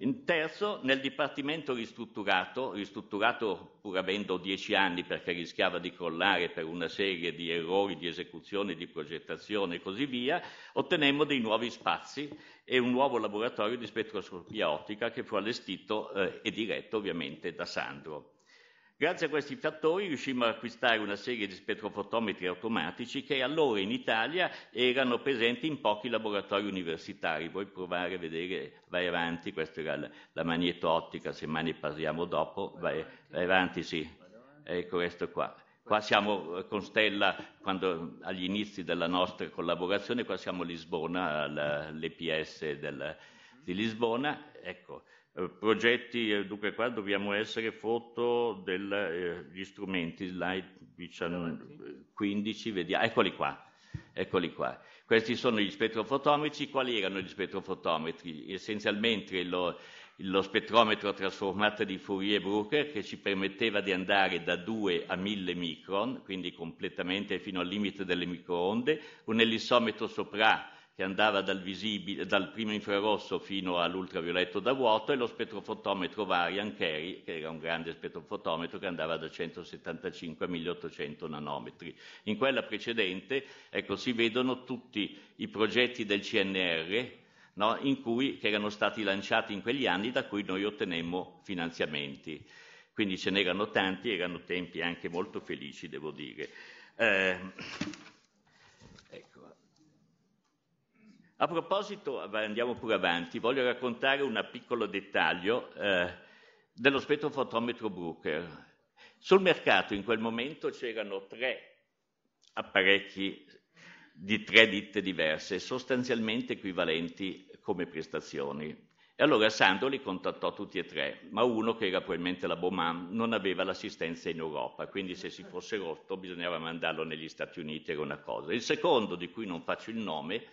In terzo, nel dipartimento ristrutturato, ristrutturato pur avendo dieci anni perché rischiava di crollare per una serie di errori di esecuzione, di progettazione e così via, ottenemmo dei nuovi spazi e un nuovo laboratorio di spettroscopia ottica che fu allestito eh, e diretto ovviamente da Sandro. Grazie a questi fattori riuscimmo ad acquistare una serie di spettrofotometri automatici che allora in Italia erano presenti in pochi laboratori universitari. Vuoi provare a vedere, vai avanti, questa era la, la se mai ne parliamo dopo, vai, vai avanti, sì, ecco questo qua. Qua siamo eh, con Stella, quando, agli inizi della nostra collaborazione, qua siamo a Lisbona, all'EPS di Lisbona, ecco. Eh, progetti, eh, dunque qua dobbiamo essere foto degli eh, strumenti, slide 19, diciamo, 15, vediamo, eccoli qua, eccoli qua. Questi sono gli spettrofotometri, quali erano gli spettrofotometri? Essenzialmente lo, lo spettrometro trasformato di Fourier-Brooker che ci permetteva di andare da 2 a 1000 micron, quindi completamente fino al limite delle microonde, un ellissometro sopra che andava dal, visibile, dal primo infrarosso fino all'ultravioletto da vuoto e lo spettrofotometro Varian Carey, che era un grande spettrofotometro che andava da 175 a 1800 nanometri. In quella precedente ecco, si vedono tutti i progetti del CNR no, cui, che erano stati lanciati in quegli anni da cui noi ottenemmo finanziamenti. Quindi ce n'erano tanti, erano tempi anche molto felici, devo dire. Eh, A proposito, andiamo pure avanti, voglio raccontare un piccolo dettaglio eh, dello spettrofotometro Brooker. Sul mercato in quel momento c'erano tre apparecchi di tre ditte diverse, sostanzialmente equivalenti come prestazioni. E allora Sandoli contattò tutti e tre, ma uno, che era probabilmente la Beaumont, non aveva l'assistenza in Europa, quindi se si fosse rotto bisognava mandarlo negli Stati Uniti, era una cosa. Il secondo, di cui non faccio il nome,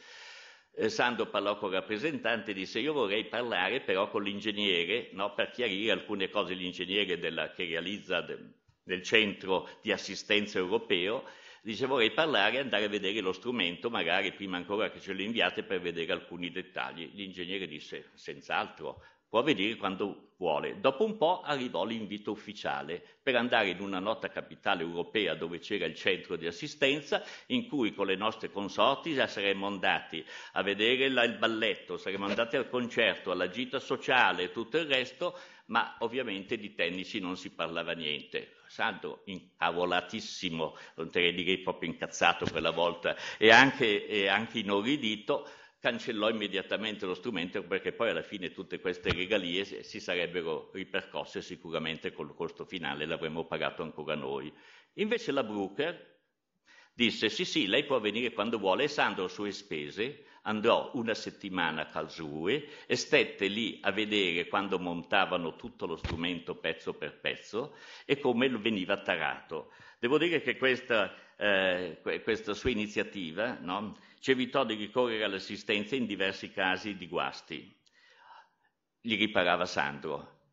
eh, Sando parlò con il rappresentante e disse io vorrei parlare però con l'ingegnere no, per chiarire alcune cose, l'ingegnere della, che realizza de, del centro di assistenza europeo, dice vorrei parlare e andare a vedere lo strumento, magari prima ancora che ce lo inviate per vedere alcuni dettagli. L'ingegnere disse senz'altro, può venire quando vuole. Dopo un po' arrivò l'invito ufficiale per andare in una nota capitale europea dove c'era il centro di assistenza in cui con le nostre consorti saremmo andati a vedere la, il balletto, saremmo andati al concerto, alla gita sociale e tutto il resto, ma ovviamente di tecnici non si parlava niente. Sandro, incavolatissimo, non te direi proprio incazzato quella volta, e anche, e anche inoridito, cancellò immediatamente lo strumento perché poi alla fine tutte queste regalie si sarebbero ripercosse sicuramente col costo finale, l'avremmo pagato ancora noi. Invece la Brooker disse sì sì, lei può venire quando vuole e Sandro a sue spese andò una settimana a Karlsruhe e stette lì a vedere quando montavano tutto lo strumento pezzo per pezzo e come veniva tarato. Devo dire che questa, eh, questa sua iniziativa... No, ci evitò di ricorrere all'assistenza in diversi casi di guasti. Li riparava Sandro.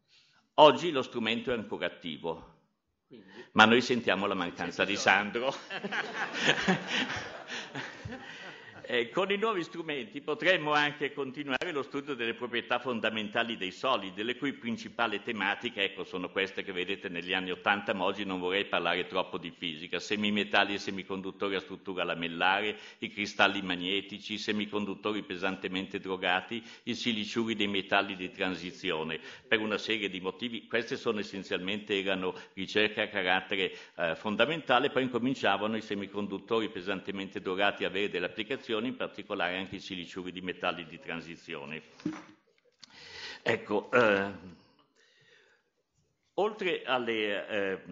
Oggi lo strumento è ancora attivo, Quindi. ma noi sentiamo la mancanza di Sandro. Eh, con i nuovi strumenti potremmo anche continuare lo studio delle proprietà fondamentali dei solidi, delle cui principali tematiche ecco, sono queste che vedete negli anni 80, ma oggi non vorrei parlare troppo di fisica, semimetalli e semiconduttori a struttura lamellare, i cristalli magnetici, i semiconduttori pesantemente drogati, i siliciuri dei metalli di transizione, per una serie di motivi. Queste sono essenzialmente erano ricerche a carattere eh, fondamentale, poi incominciavano i semiconduttori pesantemente drogati a avere delle applicazioni transizione, in particolare anche i siliciumi di metalli di transizione. Ecco, eh, oltre alle eh,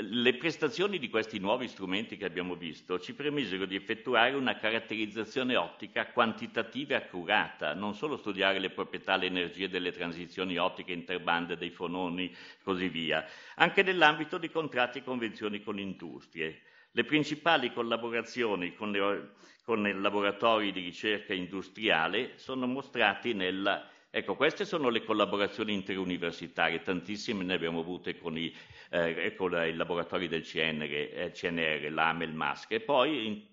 le prestazioni di questi nuovi strumenti che abbiamo visto ci permisero di effettuare una caratterizzazione ottica quantitativa e accurata, non solo studiare le proprietà e le energie delle transizioni ottiche interbande dei fononi e così via, anche nell'ambito di contratti e convenzioni con industrie. Le principali collaborazioni con le, con i laboratori di ricerca industriale sono mostrati nella... Ecco, queste sono le collaborazioni interuniversitarie, tantissime ne abbiamo avute con i, eh, con i laboratori del CNR, eh, CNR l'AME, il MASC, e poi in,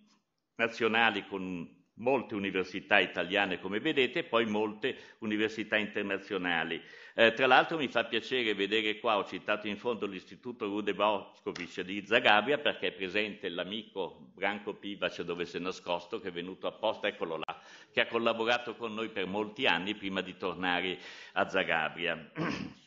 nazionali con molte università italiane, come vedete, e poi molte università internazionali. Eh, tra l'altro mi fa piacere vedere qua, ho citato in fondo l'Istituto Rude Boskovic di Zagabria perché è presente l'amico Branco Pivac dove si è nascosto che è venuto apposta, eccolo là, che ha collaborato con noi per molti anni prima di tornare a Zagabria.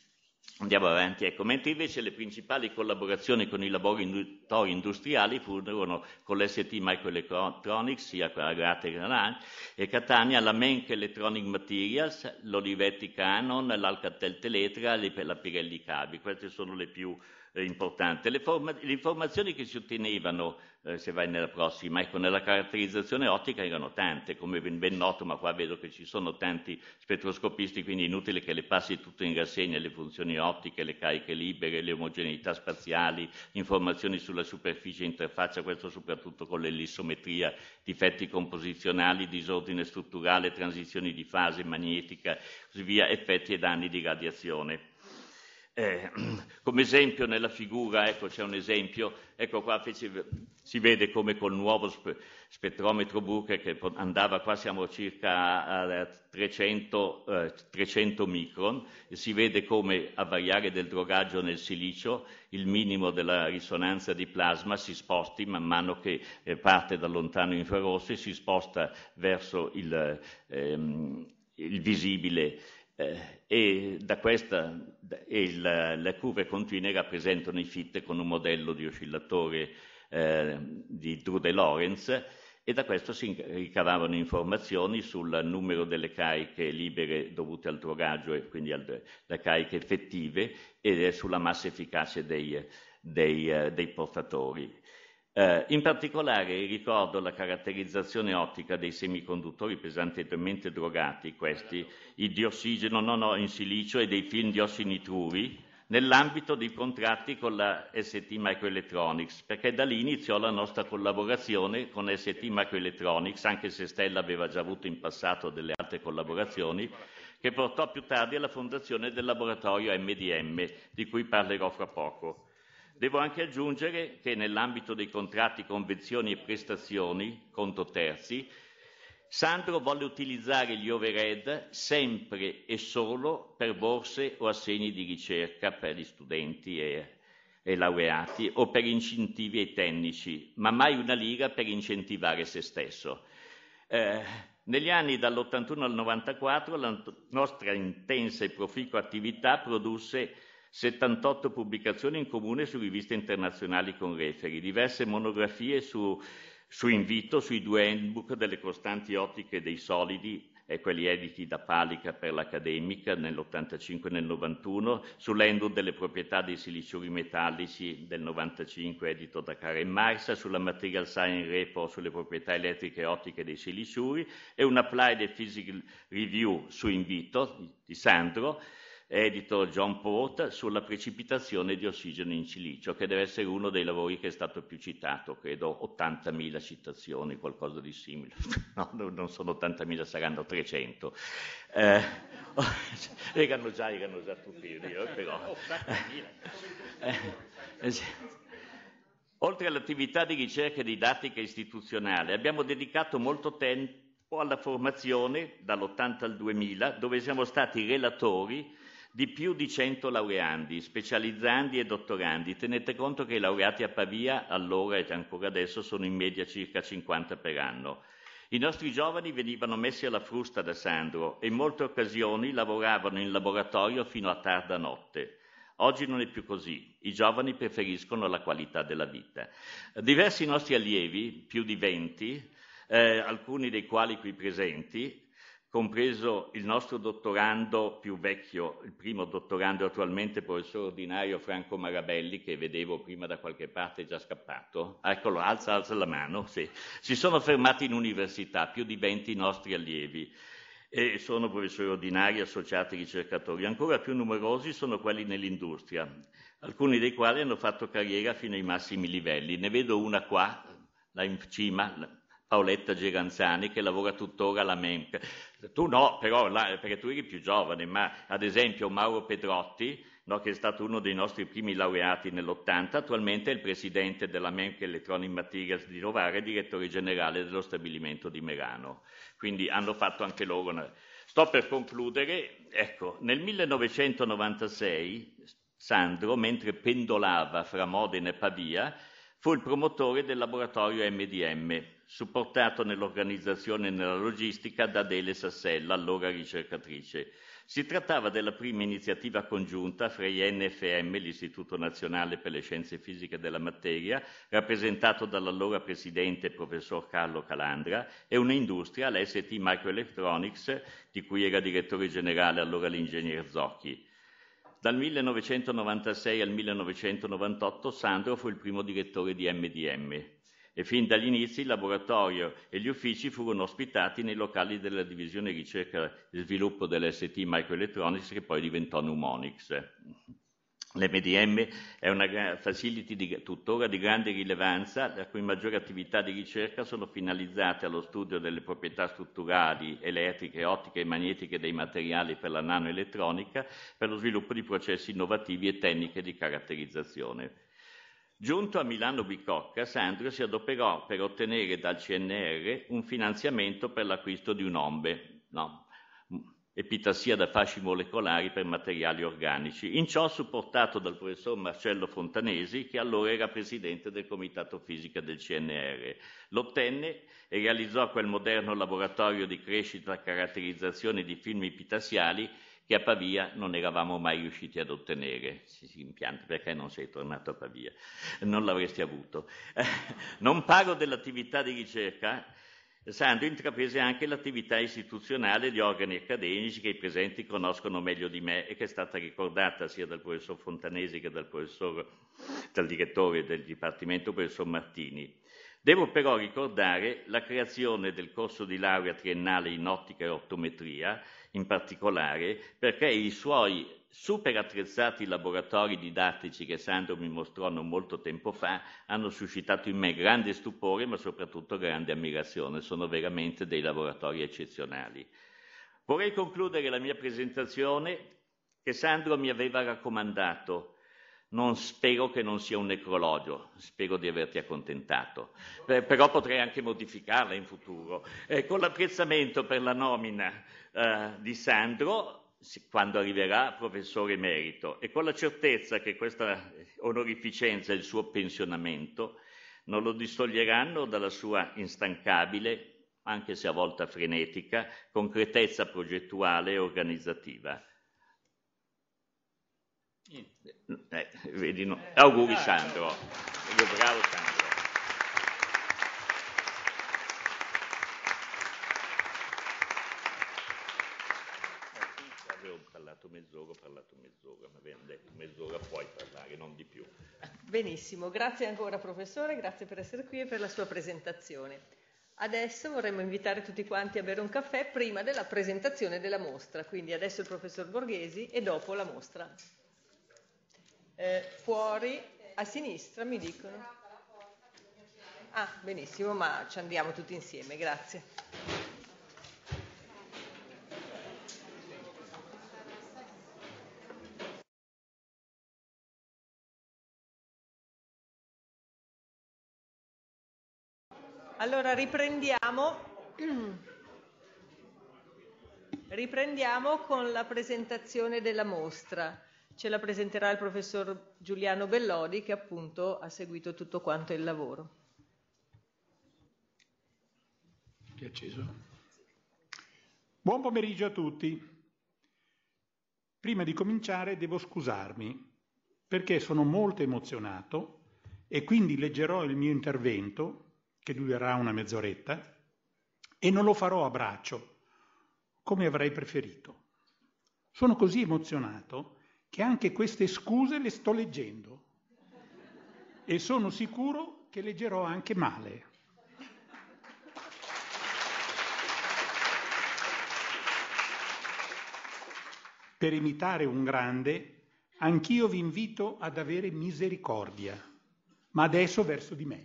Andiamo avanti, ecco, mentre invece le principali collaborazioni con i laboratori industriali furono con l'ST Microelectronics, sia con la Gratera e Catania, la Menck Electronic Materials, l'Olivetti Canon, l'Alcatel Teletra e la Pirelli Cavi. Queste sono le più eh, importante. Le, forma- le, informazioni che si ottenevano, eh, se vai nella prossima, ecco, nella caratterizzazione ottica erano tante, come ben, ben, noto, ma qua vedo che ci sono tanti spettroscopisti, quindi è inutile che le passi tutte in rassegna, le funzioni ottiche, le cariche libere, le omogeneità spaziali, informazioni sulla superficie interfaccia, questo soprattutto con l'ellissometria, difetti composizionali, disordine strutturale, transizioni di fase magnetica, così via, effetti e danni di radiazione eh, come esempio nella figura, ecco c'è un esempio, ecco qua fece, si vede come col nuovo spettrometro Burke che andava qua, siamo circa a 300, eh, 300 micron, e si vede come a variare del drogaggio nel silicio il minimo della risonanza di plasma si sposti man mano che eh, parte dal lontano infrarosso e si sposta verso il, ehm, il visibile eh, e da questa e la, le curve continue rappresentano i fit con un modello di oscillatore eh, di Drew de Lorenz e da questo si ricavavano informazioni sul numero delle cariche libere dovute al drogaggio e quindi alle cariche effettive e sulla massa efficace dei, dei, dei portatori. Eh, in particolare ricordo la caratterizzazione ottica dei semiconduttori pesantemente drogati, questi, i di ossigeno, no, no, in silicio e dei film di ossinituri, nell'ambito dei contratti con la ST Microelectronics, perché da lì iniziò la nostra collaborazione con ST Microelectronics, anche se Stella aveva già avuto in passato delle altre collaborazioni, che portò più tardi alla fondazione del laboratorio MDM, di cui parlerò fra poco. Devo anche aggiungere che nell'ambito dei contratti, convenzioni e prestazioni, conto terzi, Sandro volle utilizzare gli overhead sempre e solo per borse o assegni di ricerca per gli studenti e, e laureati o per incentivi ai tecnici, ma mai una lira per incentivare se stesso. Eh, negli anni dall'81 al 94 la nostra intensa e proficua attività produsse 78 pubblicazioni in comune su riviste internazionali con referi, diverse monografie su, su invito sui due handbook delle costanti ottiche dei solidi e quelli editi da Palica per l'Accademica nell'85 e nel 91, sull'Endon delle proprietà dei siliciuri metallici del 95 edito da Karen Marsa, sulla Material Science Report sulle proprietà elettriche e ottiche dei siliciuri e un Applied Physical Review su invito di Sandro, edito John Port, sulla precipitazione di ossigeno in silicio, che deve essere uno dei lavori che è stato più citato, credo 80.000 citazioni, qualcosa di simile. No, non sono 80.000, saranno 300. Eh, erano già, erano già tutti, io, eh, però. Eh, eh, Oltre all'attività di ricerca e didattica istituzionale, abbiamo dedicato molto tempo alla formazione dall'80 al 2000, dove siamo stati relatori di più di 100 laureandi, specializzandi e dottorandi. Tenete conto che i laureati a Pavia allora e ancora adesso sono in media circa 50 per anno. I nostri giovani venivano messi alla frusta da Sandro e in molte occasioni lavoravano in laboratorio fino a tarda notte. Oggi non è più così, i giovani preferiscono la qualità della vita. Diversi nostri allievi, più di 20, eh, alcuni dei quali qui presenti, compreso il nostro dottorando più vecchio, il primo dottorando attualmente, professore ordinario Franco Marabelli, che vedevo prima da qualche parte già scappato, eccolo, alza, alza la mano, sì. si sono fermati in università più di 20 nostri allievi e sono professori ordinari, associati ricercatori. Ancora più numerosi sono quelli nell'industria, alcuni dei quali hanno fatto carriera fino ai massimi livelli. Ne vedo una qua, là in cima, Paoletta Giranzani che lavora tuttora alla MEMC. Tu no, però, perché tu eri più giovane, ma ad esempio Mauro Pedrotti, no, che è stato uno dei nostri primi laureati nell'80, attualmente è il presidente della MEMC Electronic Materials di Novara e direttore generale dello stabilimento di Merano. Quindi hanno fatto anche loro una... Sto per concludere, ecco, nel 1996 Sandro, mentre pendolava fra Modena e Pavia, fu il promotore del laboratorio MDM, supportato nell'organizzazione e nella logistica da Dele Sassella, allora ricercatrice. Si trattava della prima iniziativa congiunta fra INFM, l'Istituto Nazionale per le Scienze Fisiche della Materia, rappresentato dall'allora presidente professor Carlo Calandra, e un'industria, la ST Microelectronics, di cui era direttore generale allora l'ingegner Zocchi. Dal 1996 al 1998 Sandro fu il primo direttore di MDM, e fin dagli inizi il laboratorio e gli uffici furono ospitati nei locali della divisione ricerca e sviluppo dell'ST Microelectronics che poi diventò Numonics. L'MDM è una facility di, tuttora di grande rilevanza, la cui maggiore attività di ricerca sono finalizzate allo studio delle proprietà strutturali, elettriche, ottiche e magnetiche dei materiali per la nanoelettronica, per lo sviluppo di processi innovativi e tecniche di caratterizzazione. Giunto a Milano Bicocca, Sandro si adoperò per ottenere dal CNR un finanziamento per l'acquisto di un'ombe, no, epitassia da fasci molecolari per materiali organici, in ciò supportato dal professor Marcello Fontanesi, che allora era presidente del Comitato Fisica del CNR. L'ottenne e realizzò quel moderno laboratorio di crescita e caratterizzazione di film epitassiali che a Pavia non eravamo mai riusciti ad ottenere. Si, si impianti perché non sei tornato a Pavia, non l'avresti avuto. non parlo dell'attività di ricerca. Sandro intraprese anche l'attività istituzionale di organi accademici che i presenti conoscono meglio di me e che è stata ricordata sia dal professor Fontanesi che dal, professor, dal direttore del Dipartimento, professor Martini. Devo però ricordare la creazione del corso di laurea triennale in ottica e ottometria, in particolare perché i suoi super attrezzati laboratori didattici che Sandro mi mostrò non molto tempo fa hanno suscitato in me grande stupore ma soprattutto grande ammirazione, sono veramente dei laboratori eccezionali. Vorrei concludere la mia presentazione che Sandro mi aveva raccomandato non spero che non sia un necrologio, spero di averti accontentato, eh, però potrei anche modificarla in futuro. Eh, con l'apprezzamento per la nomina eh, di Sandro, quando arriverà professore emerito, e con la certezza che questa onorificenza e il suo pensionamento non lo distoglieranno dalla sua instancabile, anche se a volte frenetica, concretezza progettuale e organizzativa. Eh, vedi, no. eh, auguri dai, Sandro. Dai. Bravo Sandro. Avevo parlato mezz'ora, ho parlato mezz'ora, mi avevano detto mezz'ora puoi parlare, non di più. Benissimo, grazie ancora professore, grazie per essere qui e per la sua presentazione. Adesso vorremmo invitare tutti quanti a bere un caffè prima della presentazione della mostra, quindi adesso il professor Borghesi e dopo la mostra eh, fuori a sinistra mi dicono. Ah, benissimo, ma ci andiamo tutti insieme, grazie. Allora riprendiamo. Riprendiamo con la presentazione della mostra ce la presenterà il professor Giuliano Bellodi che appunto ha seguito tutto quanto il lavoro. Buon pomeriggio a tutti. Prima di cominciare devo scusarmi perché sono molto emozionato e quindi leggerò il mio intervento, che durerà una mezz'oretta, e non lo farò a braccio, come avrei preferito. Sono così emozionato che anche queste scuse le sto leggendo e sono sicuro che leggerò anche male. Per imitare un grande, anch'io vi invito ad avere misericordia, ma adesso verso di me.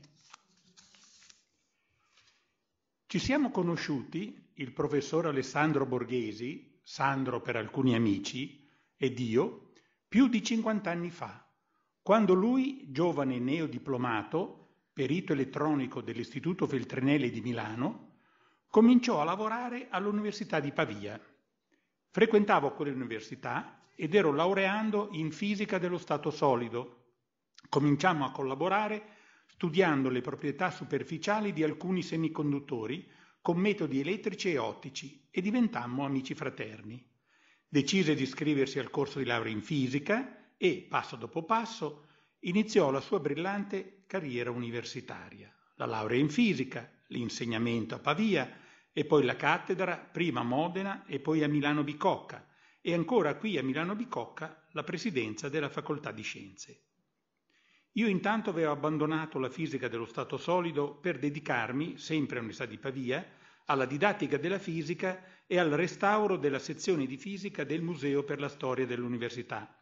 Ci siamo conosciuti, il professor Alessandro Borghesi, Sandro per alcuni amici, ed io, più di 50 anni fa, quando lui, giovane neodiplomato, perito elettronico dell'Istituto Feltrinelli di Milano, cominciò a lavorare all'Università di Pavia. Frequentavo quell'università ed ero laureando in fisica dello stato solido. Cominciammo a collaborare studiando le proprietà superficiali di alcuni semiconduttori con metodi elettrici e ottici e diventammo amici fraterni. Decise di iscriversi al corso di laurea in fisica e, passo dopo passo, iniziò la sua brillante carriera universitaria. La laurea in fisica, l'insegnamento a Pavia e poi la cattedra, prima a Modena e poi a Milano Bicocca e ancora qui a Milano Bicocca la presidenza della facoltà di scienze. Io intanto avevo abbandonato la fisica dello stato solido per dedicarmi, sempre all'Università di Pavia, alla didattica della fisica e al restauro della sezione di fisica del Museo per la Storia dell'Università,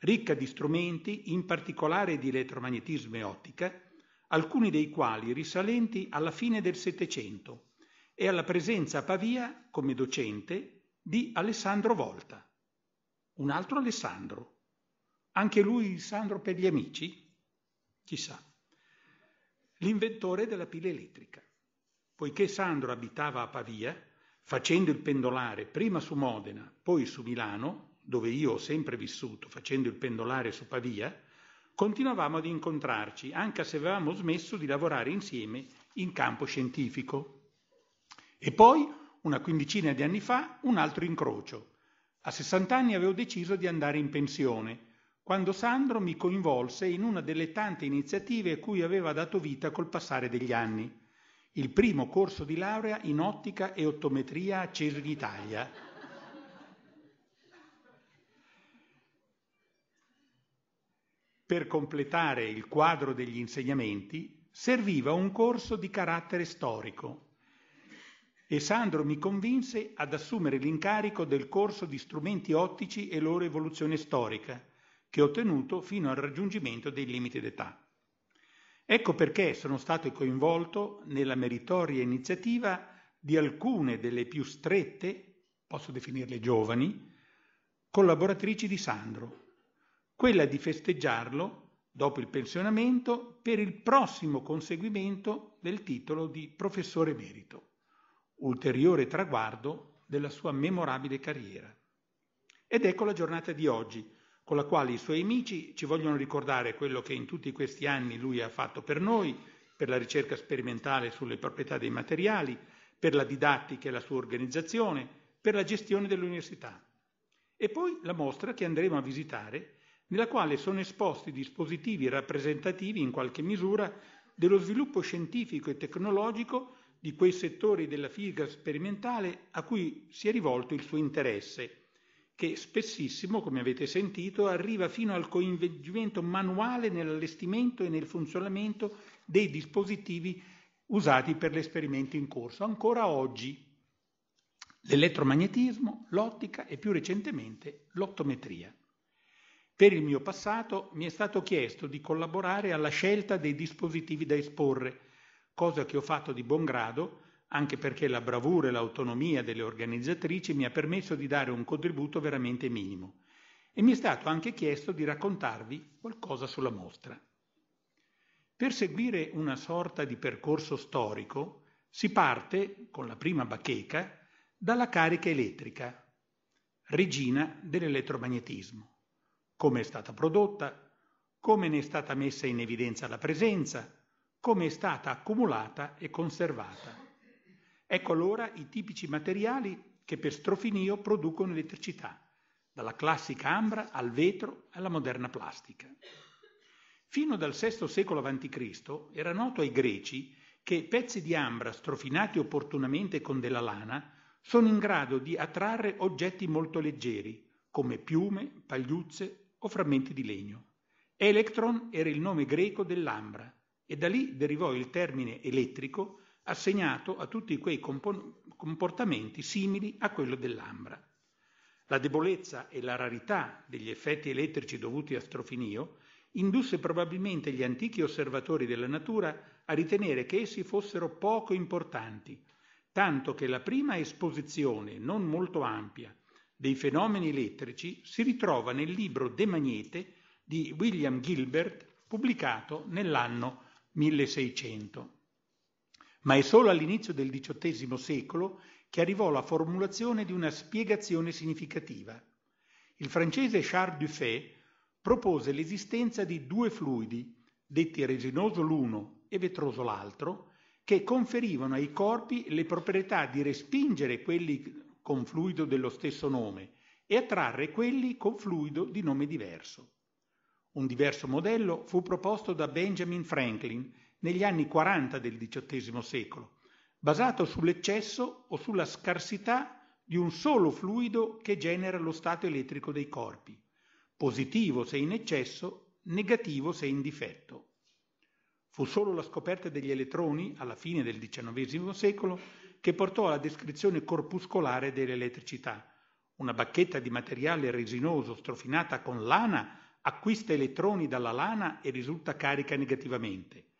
ricca di strumenti, in particolare di elettromagnetismo e ottica, alcuni dei quali risalenti alla fine del Settecento e alla presenza a Pavia, come docente, di Alessandro Volta. Un altro Alessandro. Anche lui Sandro per gli amici? Chissà. L'inventore della pila elettrica. Poiché Sandro abitava a Pavia, facendo il pendolare prima su Modena, poi su Milano, dove io ho sempre vissuto, facendo il pendolare su Pavia, continuavamo ad incontrarci, anche se avevamo smesso di lavorare insieme in campo scientifico. E poi, una quindicina di anni fa, un altro incrocio. A 60 anni avevo deciso di andare in pensione, quando Sandro mi coinvolse in una delle tante iniziative a cui aveva dato vita col passare degli anni il primo corso di laurea in ottica e ottometria a Cernitalia. Per completare il quadro degli insegnamenti serviva un corso di carattere storico e Sandro mi convinse ad assumere l'incarico del corso di strumenti ottici e loro evoluzione storica, che ho tenuto fino al raggiungimento dei limiti d'età. Ecco perché sono stato coinvolto nella meritoria iniziativa di alcune delle più strette, posso definirle giovani, collaboratrici di Sandro, quella di festeggiarlo dopo il pensionamento per il prossimo conseguimento del titolo di professore emerito, ulteriore traguardo della sua memorabile carriera. Ed ecco la giornata di oggi, con la quale i suoi amici ci vogliono ricordare quello che in tutti questi anni lui ha fatto per noi, per la ricerca sperimentale sulle proprietà dei materiali, per la didattica e la sua organizzazione, per la gestione dell'università. E poi la mostra che andremo a visitare, nella quale sono esposti dispositivi rappresentativi in qualche misura dello sviluppo scientifico e tecnologico di quei settori della fisica sperimentale a cui si è rivolto il suo interesse che spessissimo, come avete sentito, arriva fino al coinvolgimento manuale nell'allestimento e nel funzionamento dei dispositivi usati per l'esperimento in corso, ancora oggi l'elettromagnetismo, l'ottica e più recentemente l'ottometria. Per il mio passato mi è stato chiesto di collaborare alla scelta dei dispositivi da esporre, cosa che ho fatto di buon grado anche perché la bravura e l'autonomia delle organizzatrici mi ha permesso di dare un contributo veramente minimo e mi è stato anche chiesto di raccontarvi qualcosa sulla mostra. Per seguire una sorta di percorso storico si parte, con la prima bacheca, dalla carica elettrica, regina dell'elettromagnetismo, come è stata prodotta, come ne è stata messa in evidenza la presenza, come è stata accumulata e conservata. Ecco allora i tipici materiali che per strofinio producono elettricità, dalla classica ambra al vetro alla moderna plastica. Fino dal VI secolo a.C. era noto ai greci che pezzi di ambra strofinati opportunamente con della lana sono in grado di attrarre oggetti molto leggeri, come piume, pagliuzze o frammenti di legno. Electron era il nome greco dell'ambra e da lì derivò il termine elettrico assegnato a tutti quei comportamenti simili a quello dell'ambra. La debolezza e la rarità degli effetti elettrici dovuti a strofinio indusse probabilmente gli antichi osservatori della natura a ritenere che essi fossero poco importanti, tanto che la prima esposizione non molto ampia dei fenomeni elettrici si ritrova nel libro De Magnete di William Gilbert pubblicato nell'anno 1600 ma è solo all'inizio del XVIII secolo che arrivò la formulazione di una spiegazione significativa. Il francese Charles Dufay propose l'esistenza di due fluidi, detti resinoso l'uno e vetroso l'altro, che conferivano ai corpi le proprietà di respingere quelli con fluido dello stesso nome e attrarre quelli con fluido di nome diverso. Un diverso modello fu proposto da Benjamin Franklin negli anni 40 del XVIII secolo, basato sull'eccesso o sulla scarsità di un solo fluido che genera lo stato elettrico dei corpi, positivo se in eccesso, negativo se in difetto. Fu solo la scoperta degli elettroni, alla fine del XIX secolo, che portò alla descrizione corpuscolare dell'elettricità. Una bacchetta di materiale resinoso strofinata con lana acquista elettroni dalla lana e risulta carica negativamente.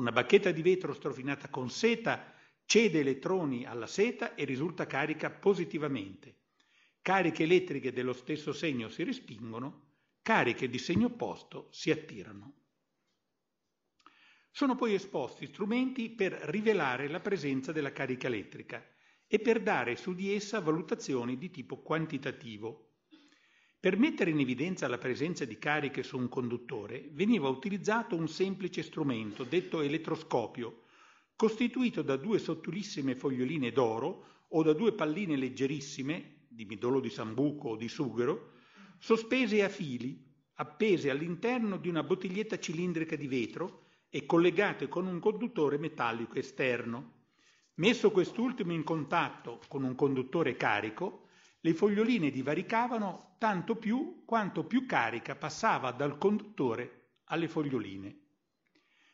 Una bacchetta di vetro strofinata con seta cede elettroni alla seta e risulta carica positivamente. Cariche elettriche dello stesso segno si respingono, cariche di segno opposto si attirano. Sono poi esposti strumenti per rivelare la presenza della carica elettrica e per dare su di essa valutazioni di tipo quantitativo. Per mettere in evidenza la presenza di cariche su un conduttore veniva utilizzato un semplice strumento detto elettroscopio, costituito da due sottilissime foglioline d'oro o da due palline leggerissime, di midollo di sambuco o di sughero, sospese a fili, appese all'interno di una bottiglietta cilindrica di vetro e collegate con un conduttore metallico esterno. Messo quest'ultimo in contatto con un conduttore carico, le foglioline divaricavano tanto più quanto più carica passava dal conduttore alle foglioline.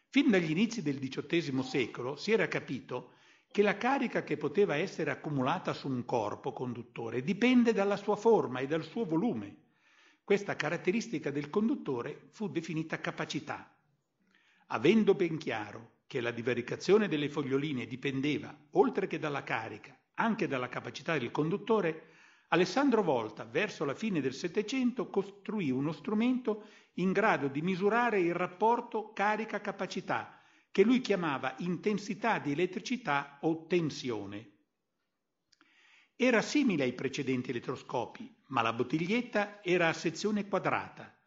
Fin dagli inizi del XVIII secolo si era capito che la carica che poteva essere accumulata su un corpo conduttore dipende dalla sua forma e dal suo volume. Questa caratteristica del conduttore fu definita capacità. Avendo ben chiaro che la divaricazione delle foglioline dipendeva, oltre che dalla carica, anche dalla capacità del conduttore, Alessandro Volta, verso la fine del Settecento, costruì uno strumento in grado di misurare il rapporto carica-capacità, che lui chiamava intensità di elettricità o tensione. Era simile ai precedenti elettroscopi, ma la bottiglietta era a sezione quadrata.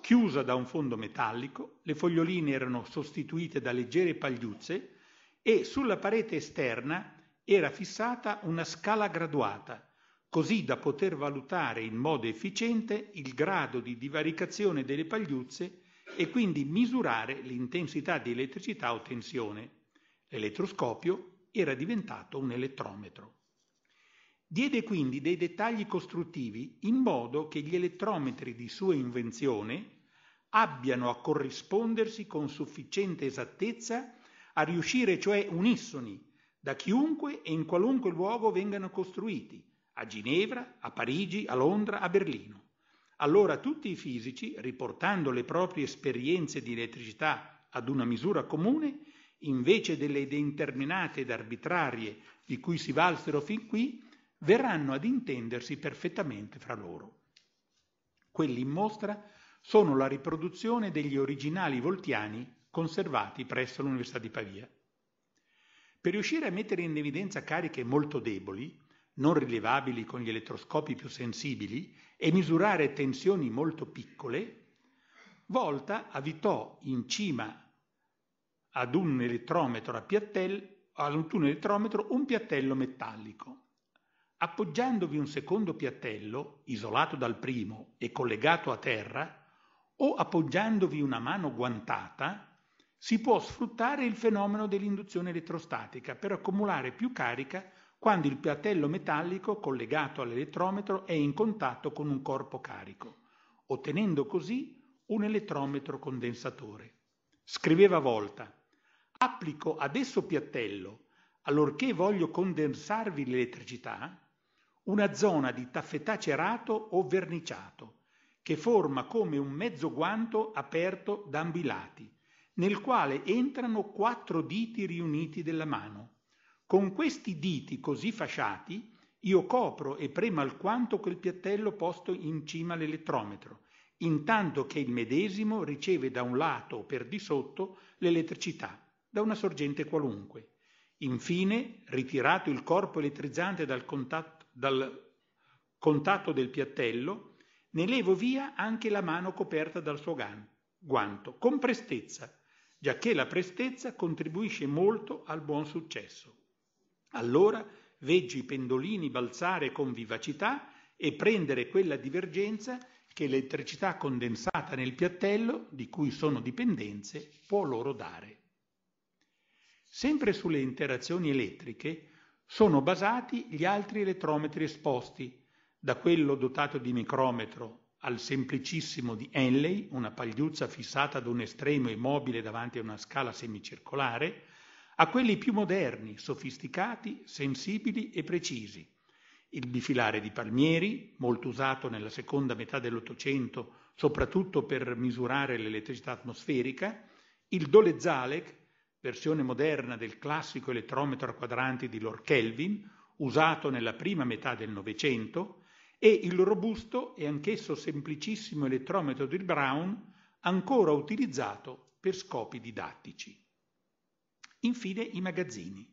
Chiusa da un fondo metallico, le foglioline erano sostituite da leggere pagliuzze e sulla parete esterna era fissata una scala graduata così da poter valutare in modo efficiente il grado di divaricazione delle pagliuzze e quindi misurare l'intensità di elettricità o tensione. L'elettroscopio era diventato un elettrometro. Diede quindi dei dettagli costruttivi in modo che gli elettrometri di sua invenzione abbiano a corrispondersi con sufficiente esattezza a riuscire cioè unissoni da chiunque e in qualunque luogo vengano costruiti, a Ginevra, a Parigi, a Londra, a Berlino. Allora tutti i fisici, riportando le proprie esperienze di elettricità ad una misura comune, invece delle indeterminate ed arbitrarie di cui si valsero fin qui, verranno ad intendersi perfettamente fra loro. Quelli in mostra sono la riproduzione degli originali voltiani conservati presso l'Università di Pavia. Per riuscire a mettere in evidenza cariche molto deboli, non rilevabili con gli elettroscopi più sensibili e misurare tensioni molto piccole, Volta avvitò in cima ad un elettrometro, a piattel, ad un, elettrometro un piattello metallico. Appoggiandovi un secondo piattello, isolato dal primo e collegato a terra, o appoggiandovi una mano guantata, si può sfruttare il fenomeno dell'induzione elettrostatica per accumulare più carica quando il piattello metallico collegato all'elettrometro è in contatto con un corpo carico, ottenendo così un elettrometro condensatore. Scriveva Volta, applico adesso piattello, allorché voglio condensarvi l'elettricità, una zona di taffetà cerato o verniciato, che forma come un mezzo guanto aperto da ambilati, nel quale entrano quattro diti riuniti della mano, con questi diti così fasciati io copro e premo alquanto quel piattello posto in cima all'elettrometro, intanto che il medesimo riceve da un lato o per di sotto l'elettricità, da una sorgente qualunque. Infine, ritirato il corpo elettrizzante dal contatto, dal contatto del piattello, ne levo via anche la mano coperta dal suo guanto, con prestezza, giacché la prestezza contribuisce molto al buon successo. Allora veggi i pendolini balzare con vivacità e prendere quella divergenza che l'elettricità condensata nel piattello, di cui sono dipendenze, può loro dare. Sempre sulle interazioni elettriche sono basati gli altri elettrometri esposti, da quello dotato di micrometro al semplicissimo di Henley, una pagliuzza fissata ad un estremo e mobile davanti a una scala semicircolare, a quelli più moderni, sofisticati, sensibili e precisi. Il bifilare di palmieri, molto usato nella seconda metà dell'Ottocento soprattutto per misurare l'elettricità atmosferica, il dolezalec, versione moderna del classico elettrometro a quadranti di Lord Kelvin, usato nella prima metà del Novecento, e il robusto e anch'esso semplicissimo elettrometro di Brown, ancora utilizzato per scopi didattici. Infine i magazzini.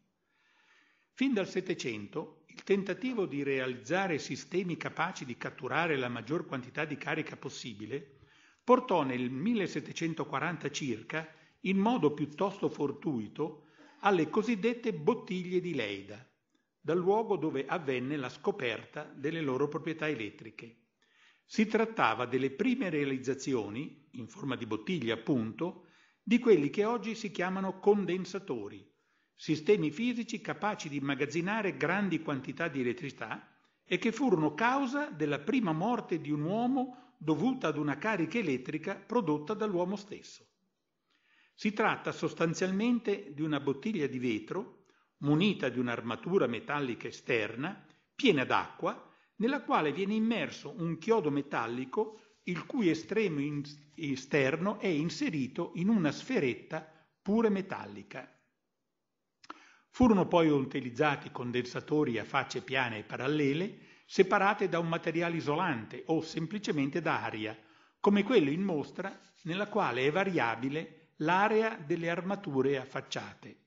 Fin dal Settecento il tentativo di realizzare sistemi capaci di catturare la maggior quantità di carica possibile portò nel 1740 circa, in modo piuttosto fortuito, alle cosiddette bottiglie di Leida, dal luogo dove avvenne la scoperta delle loro proprietà elettriche. Si trattava delle prime realizzazioni, in forma di bottiglia appunto, di quelli che oggi si chiamano condensatori, sistemi fisici capaci di immagazzinare grandi quantità di elettricità e che furono causa della prima morte di un uomo dovuta ad una carica elettrica prodotta dall'uomo stesso. Si tratta sostanzialmente di una bottiglia di vetro munita di un'armatura metallica esterna piena d'acqua nella quale viene immerso un chiodo metallico il cui estremo esterno è inserito in una sferetta pure metallica. Furono poi utilizzati condensatori a facce piane e parallele, separate da un materiale isolante o semplicemente da aria, come quello in mostra nella quale è variabile l'area delle armature affacciate.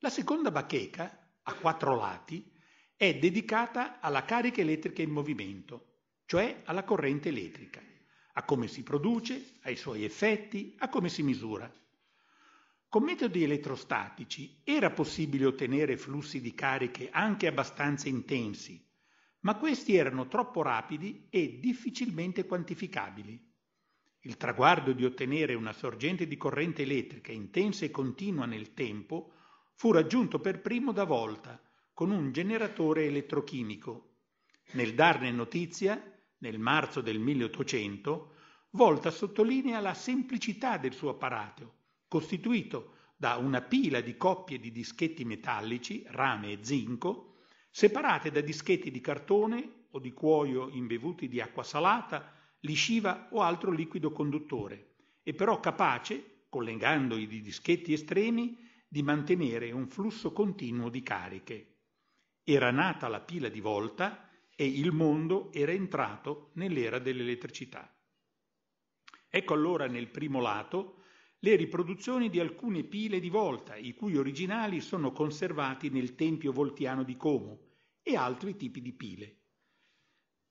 La seconda bacheca, a quattro lati, è dedicata alla carica elettrica in movimento, cioè alla corrente elettrica, a come si produce, ai suoi effetti, a come si misura. Con metodi elettrostatici era possibile ottenere flussi di cariche anche abbastanza intensi, ma questi erano troppo rapidi e difficilmente quantificabili. Il traguardo di ottenere una sorgente di corrente elettrica intensa e continua nel tempo fu raggiunto per primo da Volta con un generatore elettrochimico. Nel darne notizia, nel marzo del 1800, Volta sottolinea la semplicità del suo apparato, costituito da una pila di coppie di dischetti metallici, rame e zinco, separate da dischetti di cartone o di cuoio imbevuti di acqua salata, lisciva o altro liquido conduttore, e però capace, collegando i dischetti estremi, di mantenere un flusso continuo di cariche. Era nata la pila di Volta e il mondo era entrato nell'era dell'elettricità. Ecco allora nel primo lato le riproduzioni di alcune pile di volta, i cui originali sono conservati nel Tempio Voltiano di Como, e altri tipi di pile.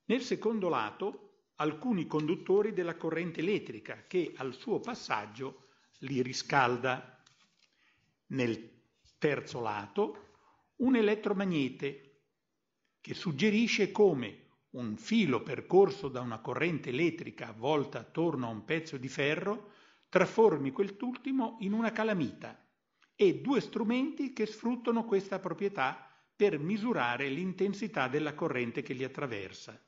Nel secondo lato alcuni conduttori della corrente elettrica che al suo passaggio li riscalda. Nel terzo lato un elettromagnete che suggerisce come un filo percorso da una corrente elettrica volta attorno a un pezzo di ferro trasformi quest'ultimo in una calamita e due strumenti che sfruttano questa proprietà per misurare l'intensità della corrente che li attraversa.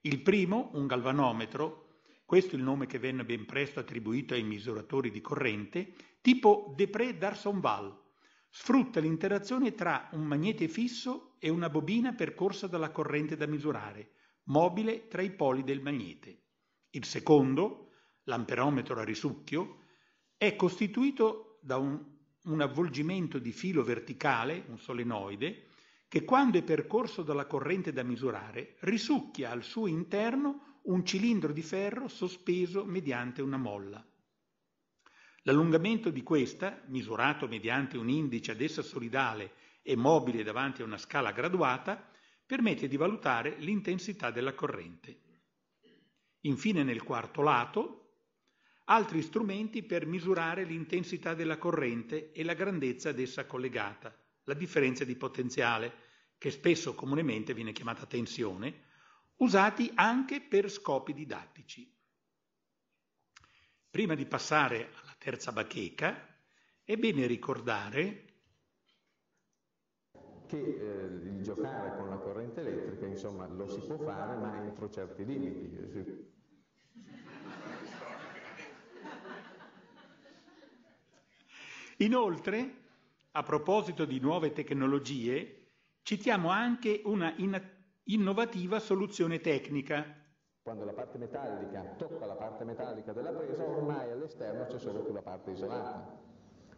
Il primo, un galvanometro, questo è il nome che venne ben presto attribuito ai misuratori di corrente, tipo Depré d'Arsonval, sfrutta l'interazione tra un magnete fisso e una bobina percorsa dalla corrente da misurare, mobile tra i poli del magnete. Il secondo, l'amperometro a risucchio, è costituito da un, un avvolgimento di filo verticale, un solenoide, che quando è percorso dalla corrente da misurare risucchia al suo interno un cilindro di ferro sospeso mediante una molla. L'allungamento di questa, misurato mediante un indice ad essa solidale e mobile davanti a una scala graduata, permette di valutare l'intensità della corrente. Infine nel quarto lato, altri strumenti per misurare l'intensità della corrente e la grandezza ad essa collegata, la differenza di potenziale, che spesso comunemente viene chiamata tensione, usati anche per scopi didattici. Prima di passare alla terza bacheca, è bene ricordare che eh, il giocare con la corrente elettrica, insomma, lo si può fare, ma entro certi limiti. Inoltre, a proposito di nuove tecnologie, citiamo anche una in- innovativa soluzione tecnica. Quando la parte metallica tocca la parte metallica della presa, ormai all'esterno c'è solo quella parte isolata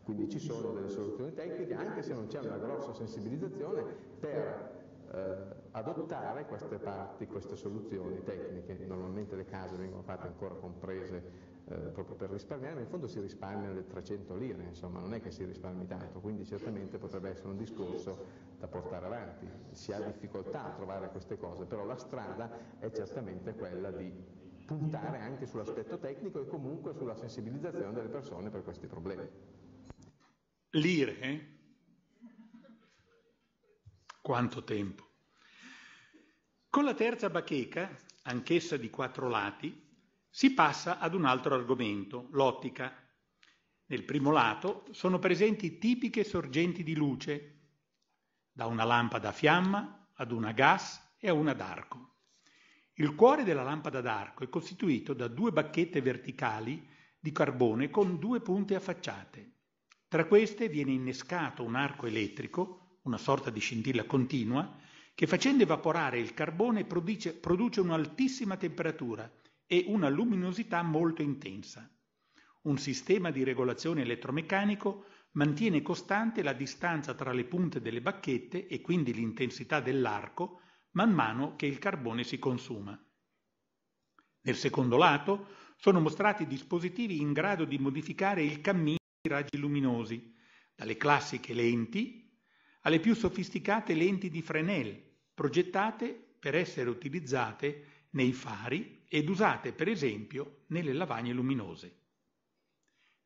quindi ci sono delle soluzioni tecniche, anche se non c'è una grossa sensibilizzazione, per eh, adottare queste parti, queste soluzioni tecniche. Normalmente le case vengono fatte ancora comprese eh, proprio per risparmiare, ma in fondo si risparmiano le 300 lire, insomma, non è che si risparmi tanto, quindi certamente potrebbe essere un discorso da portare avanti. Si ha difficoltà a trovare queste cose, però la strada è certamente quella di puntare anche sull'aspetto tecnico e comunque sulla sensibilizzazione delle persone per questi problemi lire. Eh? Quanto tempo. Con la terza bacheca, anch'essa di quattro lati, si passa ad un altro argomento, l'ottica. Nel primo lato sono presenti tipiche sorgenti di luce, da una lampada a fiamma ad una a gas e a una ad arco. Il cuore della lampada d'arco è costituito da due bacchette verticali di carbone con due punte affacciate. Tra queste viene innescato un arco elettrico, una sorta di scintilla continua, che facendo evaporare il carbone produce, produce un'altissima temperatura e una luminosità molto intensa. Un sistema di regolazione elettromeccanico mantiene costante la distanza tra le punte delle bacchette e quindi l'intensità dell'arco man mano che il carbone si consuma. Nel secondo lato sono mostrati dispositivi in grado di modificare il cammino raggi luminosi, dalle classiche lenti alle più sofisticate lenti di Fresnel, progettate per essere utilizzate nei fari ed usate per esempio nelle lavagne luminose.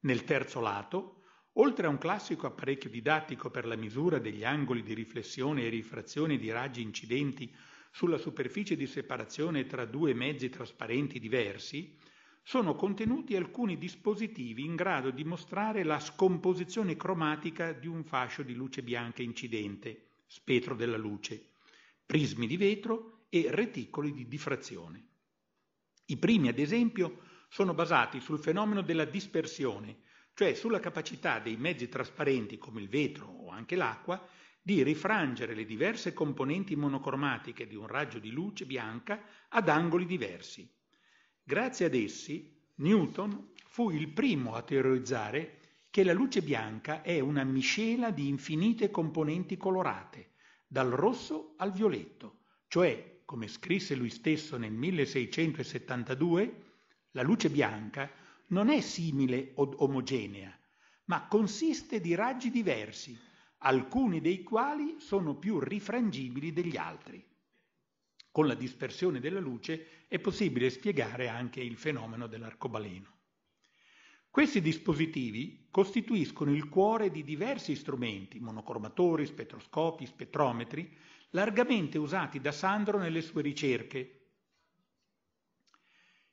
Nel terzo lato, oltre a un classico apparecchio didattico per la misura degli angoli di riflessione e rifrazione di raggi incidenti sulla superficie di separazione tra due mezzi trasparenti diversi, sono contenuti alcuni dispositivi in grado di mostrare la scomposizione cromatica di un fascio di luce bianca incidente, spettro della luce, prismi di vetro e reticoli di diffrazione. I primi, ad esempio, sono basati sul fenomeno della dispersione, cioè sulla capacità dei mezzi trasparenti come il vetro o anche l'acqua di rifrangere le diverse componenti monocromatiche di un raggio di luce bianca ad angoli diversi Grazie ad essi, Newton fu il primo a teorizzare che la luce bianca è una miscela di infinite componenti colorate, dal rosso al violetto, cioè, come scrisse lui stesso nel 1672, la luce bianca non è simile od omogenea, ma consiste di raggi diversi, alcuni dei quali sono più rifrangibili degli altri con la dispersione della luce è possibile spiegare anche il fenomeno dell'arcobaleno. Questi dispositivi costituiscono il cuore di diversi strumenti, monocromatori, spettroscopi, spettrometri, largamente usati da Sandro nelle sue ricerche.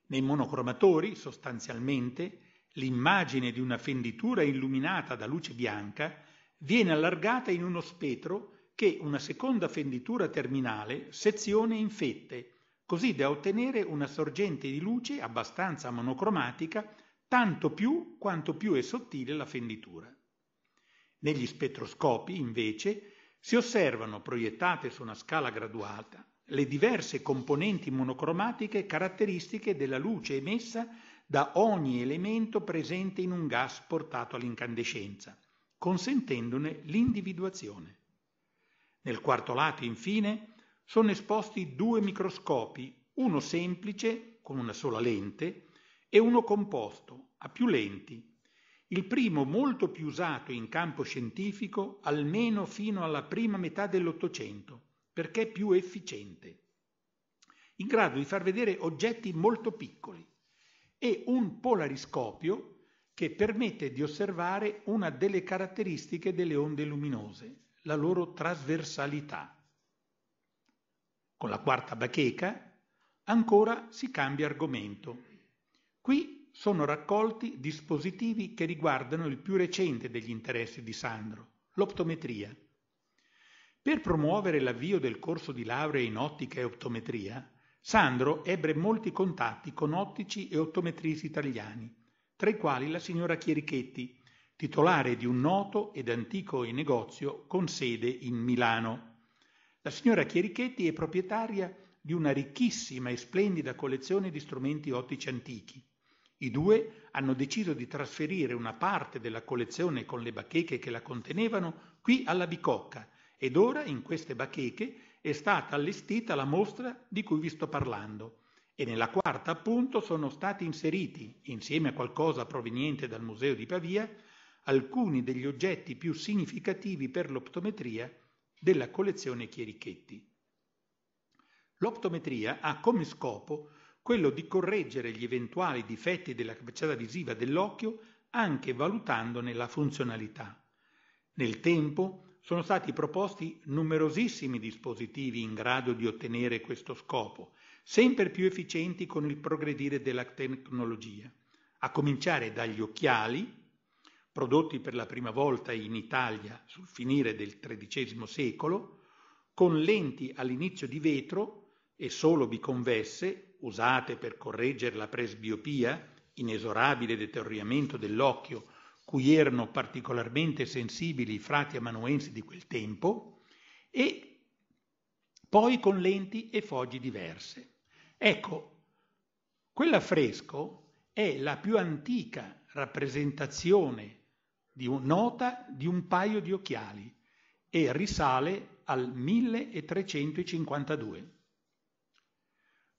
Nei monocromatori, sostanzialmente, l'immagine di una fenditura illuminata da luce bianca viene allargata in uno spettro che una seconda fenditura terminale sezione in fette, così da ottenere una sorgente di luce abbastanza monocromatica tanto più quanto più è sottile la fenditura. Negli spettroscopi, invece, si osservano proiettate su una scala graduata le diverse componenti monocromatiche caratteristiche della luce emessa da ogni elemento presente in un gas portato all'incandescenza, consentendone l'individuazione. Nel quarto lato, infine, sono esposti due microscopi, uno semplice, con una sola lente, e uno composto, a più lenti, il primo molto più usato in campo scientifico almeno fino alla prima metà dell'Ottocento, perché più efficiente, in grado di far vedere oggetti molto piccoli, e un polariscopio che permette di osservare una delle caratteristiche delle onde luminose, la loro trasversalità. Con la quarta bacheca ancora si cambia argomento. Qui sono raccolti dispositivi che riguardano il più recente degli interessi di Sandro, l'optometria. Per promuovere l'avvio del corso di laurea in ottica e optometria, Sandro ebbe molti contatti con ottici e ottometristi italiani, tra i quali la signora Chierichetti, titolare di un noto ed antico negozio con sede in Milano. La signora Chierichetti è proprietaria di una ricchissima e splendida collezione di strumenti ottici antichi. I due hanno deciso di trasferire una parte della collezione con le bacheche che la contenevano qui alla Bicocca ed ora in queste bacheche è stata allestita la mostra di cui vi sto parlando e nella quarta appunto sono stati inseriti, insieme a qualcosa proveniente dal Museo di Pavia, alcuni degli oggetti più significativi per l'optometria della collezione Chierichetti. L'optometria ha come scopo quello di correggere gli eventuali difetti della capacità visiva dell'occhio anche valutandone la funzionalità. Nel tempo sono stati proposti numerosissimi dispositivi in grado di ottenere questo scopo, sempre più efficienti con il progredire della tecnologia, a cominciare dagli occhiali prodotti per la prima volta in Italia sul finire del XIII secolo, con lenti all'inizio di vetro e solo biconvesse, usate per correggere la presbiopia, inesorabile deterioramento dell'occhio, cui erano particolarmente sensibili i frati amanuensi di quel tempo, e poi con lenti e foggi diverse. Ecco, quell'affresco è la più antica rappresentazione di un, nota di un paio di occhiali e risale al 1352.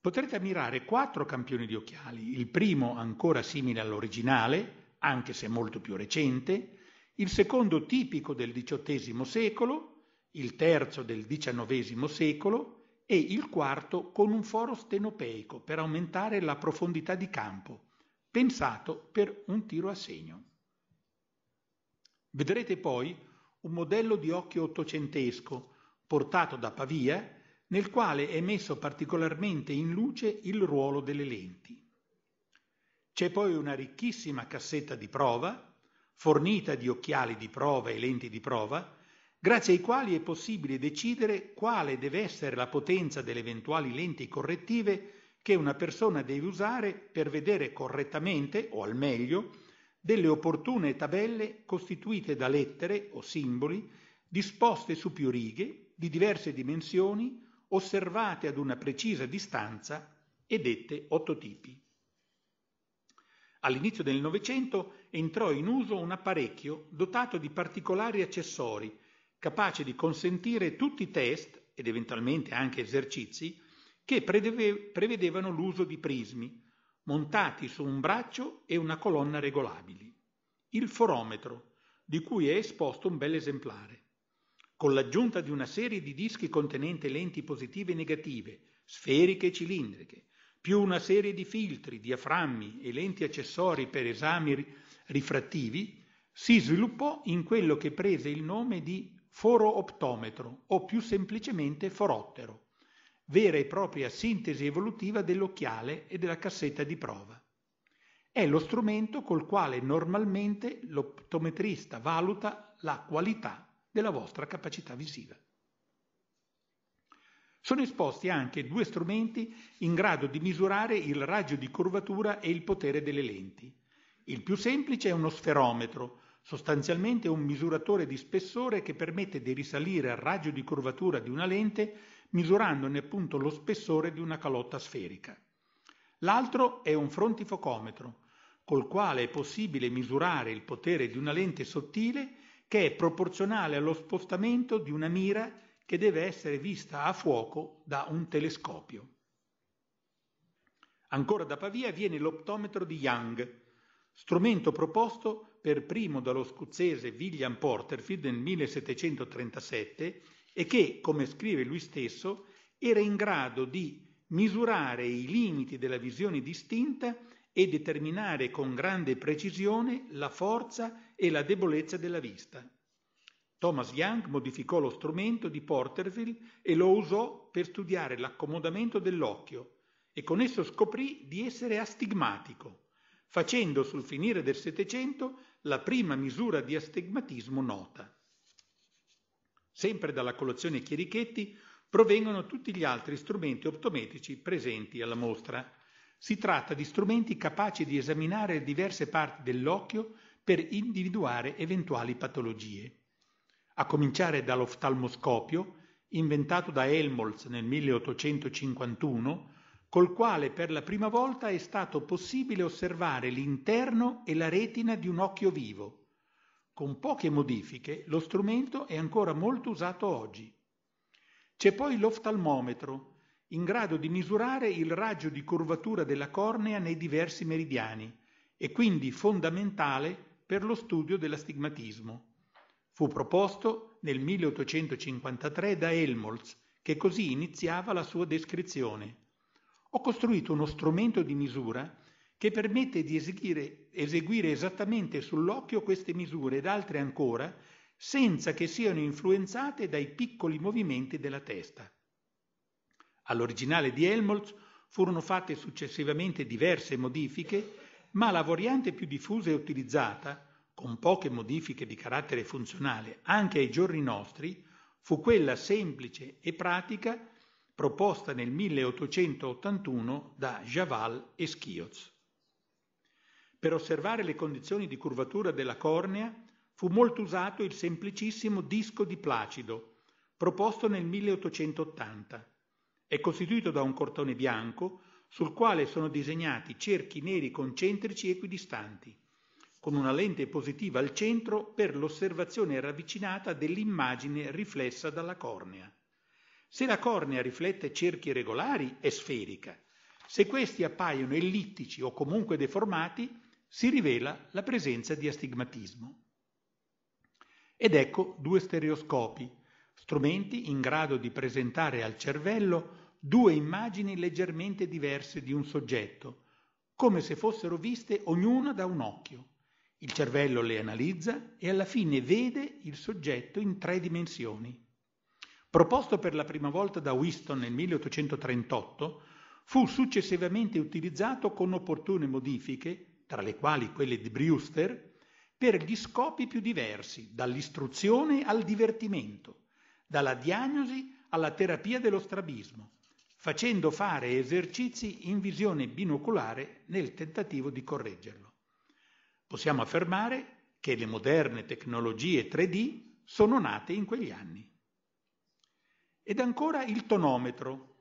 Potrete ammirare quattro campioni di occhiali, il primo ancora simile all'originale, anche se molto più recente, il secondo tipico del XVIII secolo, il terzo del XIX secolo e il quarto con un foro stenopeico per aumentare la profondità di campo, pensato per un tiro a segno. Vedrete poi un modello di occhio ottocentesco, portato da Pavia, nel quale è messo particolarmente in luce il ruolo delle lenti. C'è poi una ricchissima cassetta di prova, fornita di occhiali di prova e lenti di prova, grazie ai quali è possibile decidere quale deve essere la potenza delle eventuali lenti correttive che una persona deve usare per vedere correttamente o al meglio delle opportune tabelle costituite da lettere o simboli disposte su più righe di diverse dimensioni osservate ad una precisa distanza e dette ottotipi. All'inizio del Novecento entrò in uso un apparecchio dotato di particolari accessori, capace di consentire tutti i test ed eventualmente anche esercizi che prevedevano l'uso di prismi, montati su un braccio e una colonna regolabili. Il forometro, di cui è esposto un bel esemplare. Con l'aggiunta di una serie di dischi contenente lenti positive e negative, sferiche e cilindriche, più una serie di filtri, diaframmi e lenti accessori per esami rifrattivi, si sviluppò in quello che prese il nome di foro optometro o più semplicemente forottero vera e propria sintesi evolutiva dell'occhiale e della cassetta di prova. È lo strumento col quale normalmente l'optometrista valuta la qualità della vostra capacità visiva. Sono esposti anche due strumenti in grado di misurare il raggio di curvatura e il potere delle lenti. Il più semplice è uno sferometro, sostanzialmente un misuratore di spessore che permette di risalire al raggio di curvatura di una lente misurandone appunto lo spessore di una calotta sferica. L'altro è un frontifocometro, col quale è possibile misurare il potere di una lente sottile che è proporzionale allo spostamento di una mira che deve essere vista a fuoco da un telescopio. Ancora da Pavia viene l'optometro di Young, strumento proposto per primo dallo scozzese William Porterfield nel 1737 e che, come scrive lui stesso, era in grado di misurare i limiti della visione distinta e determinare con grande precisione la forza e la debolezza della vista. Thomas Young modificò lo strumento di Porterville e lo usò per studiare l'accomodamento dell'occhio e con esso scoprì di essere astigmatico, facendo sul finire del Settecento la prima misura di astigmatismo nota. Sempre dalla collezione Chierichetti provengono tutti gli altri strumenti optometrici presenti alla mostra. Si tratta di strumenti capaci di esaminare diverse parti dell'occhio per individuare eventuali patologie. A cominciare dall'oftalmoscopio, inventato da Helmholtz nel 1851, col quale per la prima volta è stato possibile osservare l'interno e la retina di un occhio vivo con poche modifiche lo strumento è ancora molto usato oggi. C'è poi l'oftalmometro, in grado di misurare il raggio di curvatura della cornea nei diversi meridiani e quindi fondamentale per lo studio dell'astigmatismo. Fu proposto nel 1853 da Helmholtz, che così iniziava la sua descrizione. Ho costruito uno strumento di misura che permette di eseguire, eseguire esattamente sull'occhio queste misure ed altre ancora senza che siano influenzate dai piccoli movimenti della testa. All'originale di Helmholtz furono fatte successivamente diverse modifiche, ma la variante più diffusa e utilizzata, con poche modifiche di carattere funzionale anche ai giorni nostri, fu quella semplice e pratica proposta nel 1881 da Javal e Schioz. Per osservare le condizioni di curvatura della cornea fu molto usato il semplicissimo disco di Placido, proposto nel 1880. È costituito da un cortone bianco sul quale sono disegnati cerchi neri concentrici equidistanti, con una lente positiva al centro per l'osservazione ravvicinata dell'immagine riflessa dalla cornea. Se la cornea riflette cerchi regolari è sferica, se questi appaiono ellittici o comunque deformati si rivela la presenza di astigmatismo. Ed ecco due stereoscopi, strumenti in grado di presentare al cervello due immagini leggermente diverse di un soggetto, come se fossero viste ognuna da un occhio. Il cervello le analizza e alla fine vede il soggetto in tre dimensioni. Proposto per la prima volta da Winston nel 1838, fu successivamente utilizzato con opportune modifiche tra le quali quelle di Brewster, per gli scopi più diversi, dall'istruzione al divertimento, dalla diagnosi alla terapia dello strabismo, facendo fare esercizi in visione binoculare nel tentativo di correggerlo. Possiamo affermare che le moderne tecnologie 3D sono nate in quegli anni. Ed ancora il tonometro,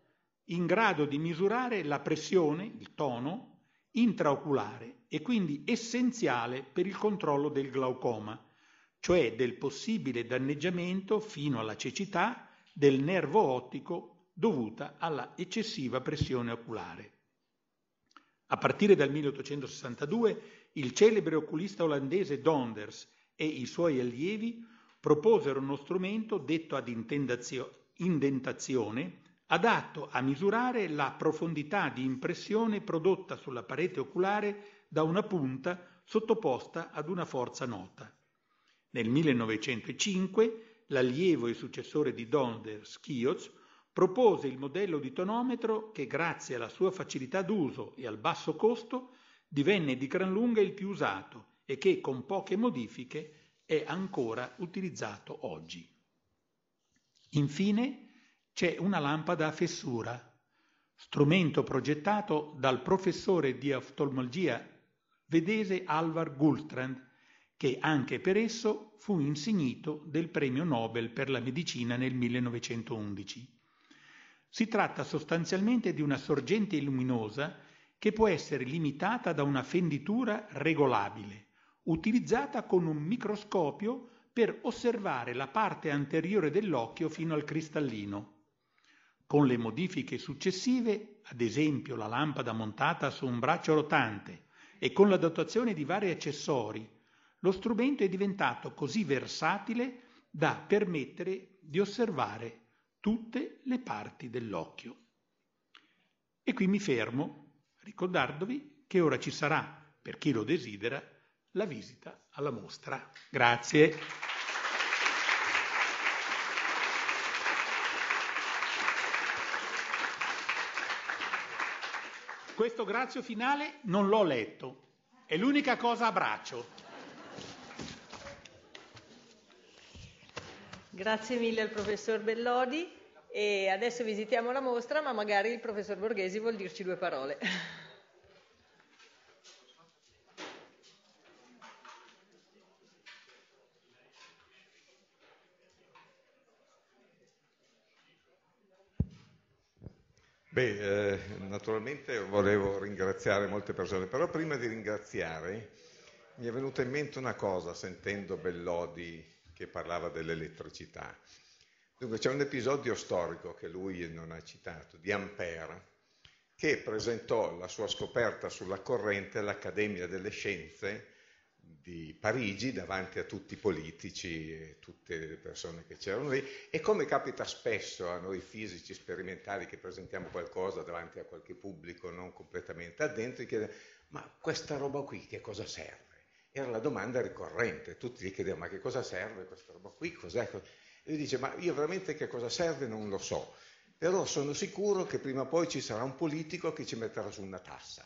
in grado di misurare la pressione, il tono, intraoculare e quindi essenziale per il controllo del glaucoma, cioè del possibile danneggiamento fino alla cecità del nervo ottico dovuta alla eccessiva pressione oculare. A partire dal 1862 il celebre oculista olandese Donders e i suoi allievi proposero uno strumento detto ad indentazione adatto a misurare la profondità di impressione prodotta sulla parete oculare da una punta sottoposta ad una forza nota. Nel 1905 l'allievo e successore di Donder, Schioz, propose il modello di tonometro che grazie alla sua facilità d'uso e al basso costo divenne di gran lunga il più usato e che con poche modifiche è ancora utilizzato oggi. Infine, c'è una lampada a fessura, strumento progettato dal professore di oftalmologia vedese Alvar Gultrand, che anche per esso fu insignito del premio Nobel per la medicina nel 1911. Si tratta sostanzialmente di una sorgente luminosa che può essere limitata da una fenditura regolabile, utilizzata con un microscopio per osservare la parte anteriore dell'occhio fino al cristallino con le modifiche successive, ad esempio la lampada montata su un braccio rotante e con la dotazione di vari accessori, lo strumento è diventato così versatile da permettere di osservare tutte le parti dell'occhio. E qui mi fermo, ricordandovi che ora ci sarà, per chi lo desidera, la visita alla mostra. Grazie. Questo grazio finale non l'ho letto, è l'unica cosa a braccio. Grazie mille al professor Bellodi e adesso visitiamo la mostra, ma magari il professor Borghesi vuol dirci due parole. Beh, eh, naturalmente volevo ringraziare molte persone, però prima di ringraziare mi è venuta in mente una cosa sentendo Bellodi che parlava dell'elettricità. Dunque c'è un episodio storico che lui non ha citato, di Ampère, che presentò la sua scoperta sulla corrente all'Accademia delle Scienze di Parigi davanti a tutti i politici e tutte le persone che c'erano lì e come capita spesso a noi fisici sperimentali che presentiamo qualcosa davanti a qualche pubblico non completamente addentro, chiede ma questa roba qui che cosa serve? Era la domanda ricorrente, tutti gli chiedevano ma che cosa serve questa roba qui? Cos'è? E lui dice ma io veramente che cosa serve non lo so, però sono sicuro che prima o poi ci sarà un politico che ci metterà su una tassa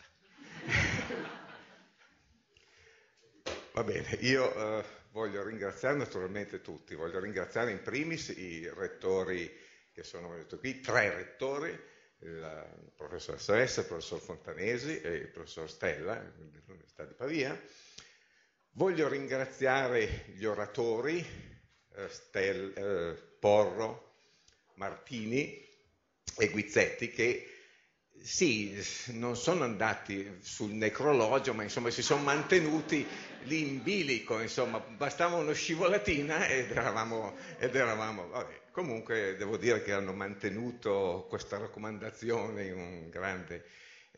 Va bene, io eh, voglio ringraziare naturalmente tutti, voglio ringraziare in primis i rettori che sono venuti qui, tre rettori, il professor Essa, il professor Fontanesi e il professor Stella dell'Università di Pavia. Voglio ringraziare gli oratori, eh, Stel, eh, Porro, Martini e Guizzetti che sì, non sono andati sul necrologio, ma insomma si sono mantenuti lì in bilico, insomma, bastava uno scivolatina ed eravamo, ed eravamo vabbè. comunque devo dire che hanno mantenuto questa raccomandazione in un grande...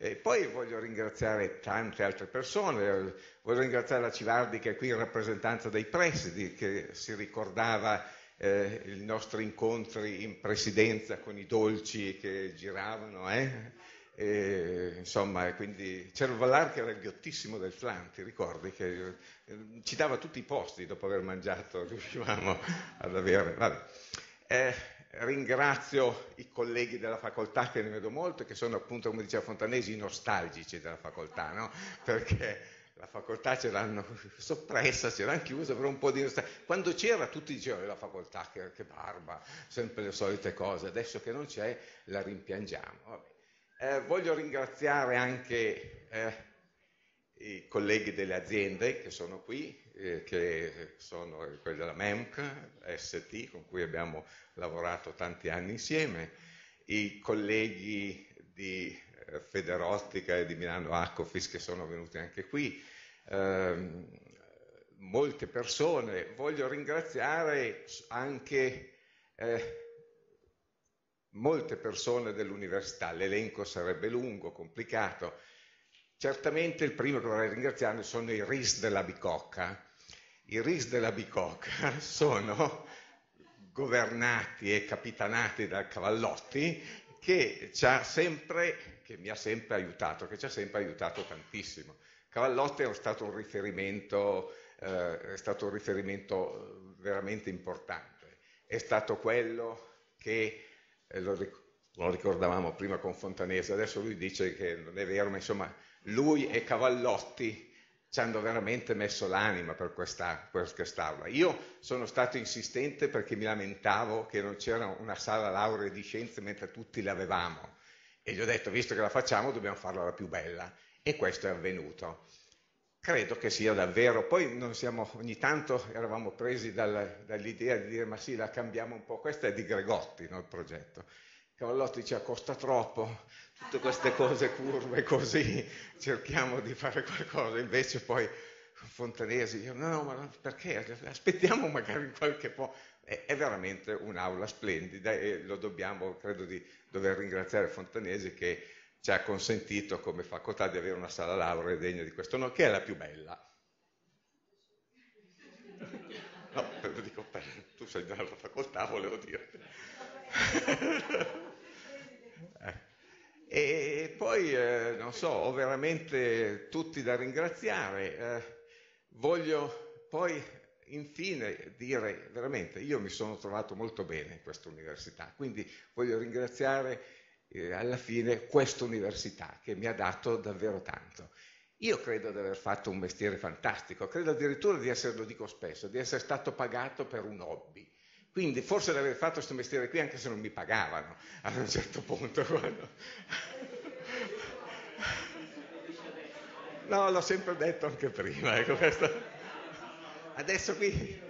E poi voglio ringraziare tante altre persone, voglio ringraziare la Civardi che è qui in rappresentanza dei presidi, che si ricordava eh, i nostri incontri in presidenza con i dolci che giravano, eh? E, insomma, quindi c'era Vallar che era il ghiottissimo del flan, ti ricordi? Che eh, ci dava tutti i posti dopo aver mangiato, riuscivamo ad avere. Eh, ringrazio i colleghi della facoltà che ne vedo molto, che sono appunto, come diceva Fontanesi, i nostalgici della facoltà, no? Perché la facoltà ce l'hanno soppressa, ce l'hanno chiusa per un po' di nostalgia. Quando c'era tutti dicevano eh, la facoltà che, che, barba, sempre le solite cose, adesso che non c'è la rimpiangiamo. Vabbè. Eh, voglio ringraziare anche eh, i colleghi delle aziende che sono qui, eh, che sono quelli della MEMC, ST, con cui abbiamo lavorato tanti anni insieme, i colleghi di eh, Federottica e di Milano Acofis che sono venuti anche qui, ehm, molte persone. Voglio ringraziare anche eh, molte persone dell'università, l'elenco sarebbe lungo, complicato. Certamente il primo che vorrei ringraziare sono i RIS della Bicocca. I RIS della Bicocca sono governati e capitanati da Cavallotti che, sempre, che mi ha sempre aiutato, che ci ha sempre aiutato tantissimo. Cavallotti è stato un riferimento, eh, è stato un riferimento veramente importante. È stato quello che eh, lo, ric- lo, ricordavamo prima con Fontanese, adesso lui dice che non è vero, ma insomma lui e Cavallotti ci hanno veramente messo l'anima per, questa, per quest'aula. Io sono stato insistente perché mi lamentavo che non c'era una sala laurea di scienze mentre tutti l'avevamo e gli ho detto, visto che la facciamo, dobbiamo farla la più bella e questo è avvenuto credo che sia davvero. Poi siamo, ogni tanto eravamo presi dal, dall'idea di dire ma sì, la cambiamo un po', questa è di Gregotti no, il progetto. Cavallotti ci costa troppo, tutte queste cose curve così, cerchiamo di fare qualcosa, invece poi Fontanesi, io, no, no, ma perché? Aspettiamo magari qualche po'. È, è veramente un'aula splendida e lo dobbiamo, credo di dover ringraziare Fontanesi che ci ha consentito come facoltà di avere una sala laurea degna di questo nome, che è la più bella. No, per, dico, per, tu sei di facoltà, volevo dire. Eh, e poi, eh, non so, ho veramente tutti da ringraziare. Eh, voglio poi, infine, dire veramente, io mi sono trovato molto bene in questa università, quindi voglio ringraziare eh, alla fine questa università che mi ha dato davvero tanto. Io credo di aver fatto un mestiere fantastico, credo addirittura di essere, lo dico spesso, di essere stato pagato per un hobby. Quindi forse di aver fatto questo mestiere qui anche se non mi pagavano ad un certo punto. Quando... No, l'ho sempre detto anche prima, ecco questo. Adesso qui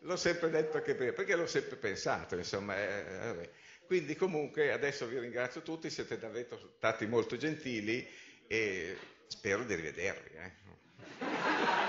l'ho sempre detto anche prima, perché l'ho sempre pensato, insomma. Eh, quindi comunque adesso vi ringrazio tutti, siete davvero stati molto gentili e spero di rivedervi. Eh.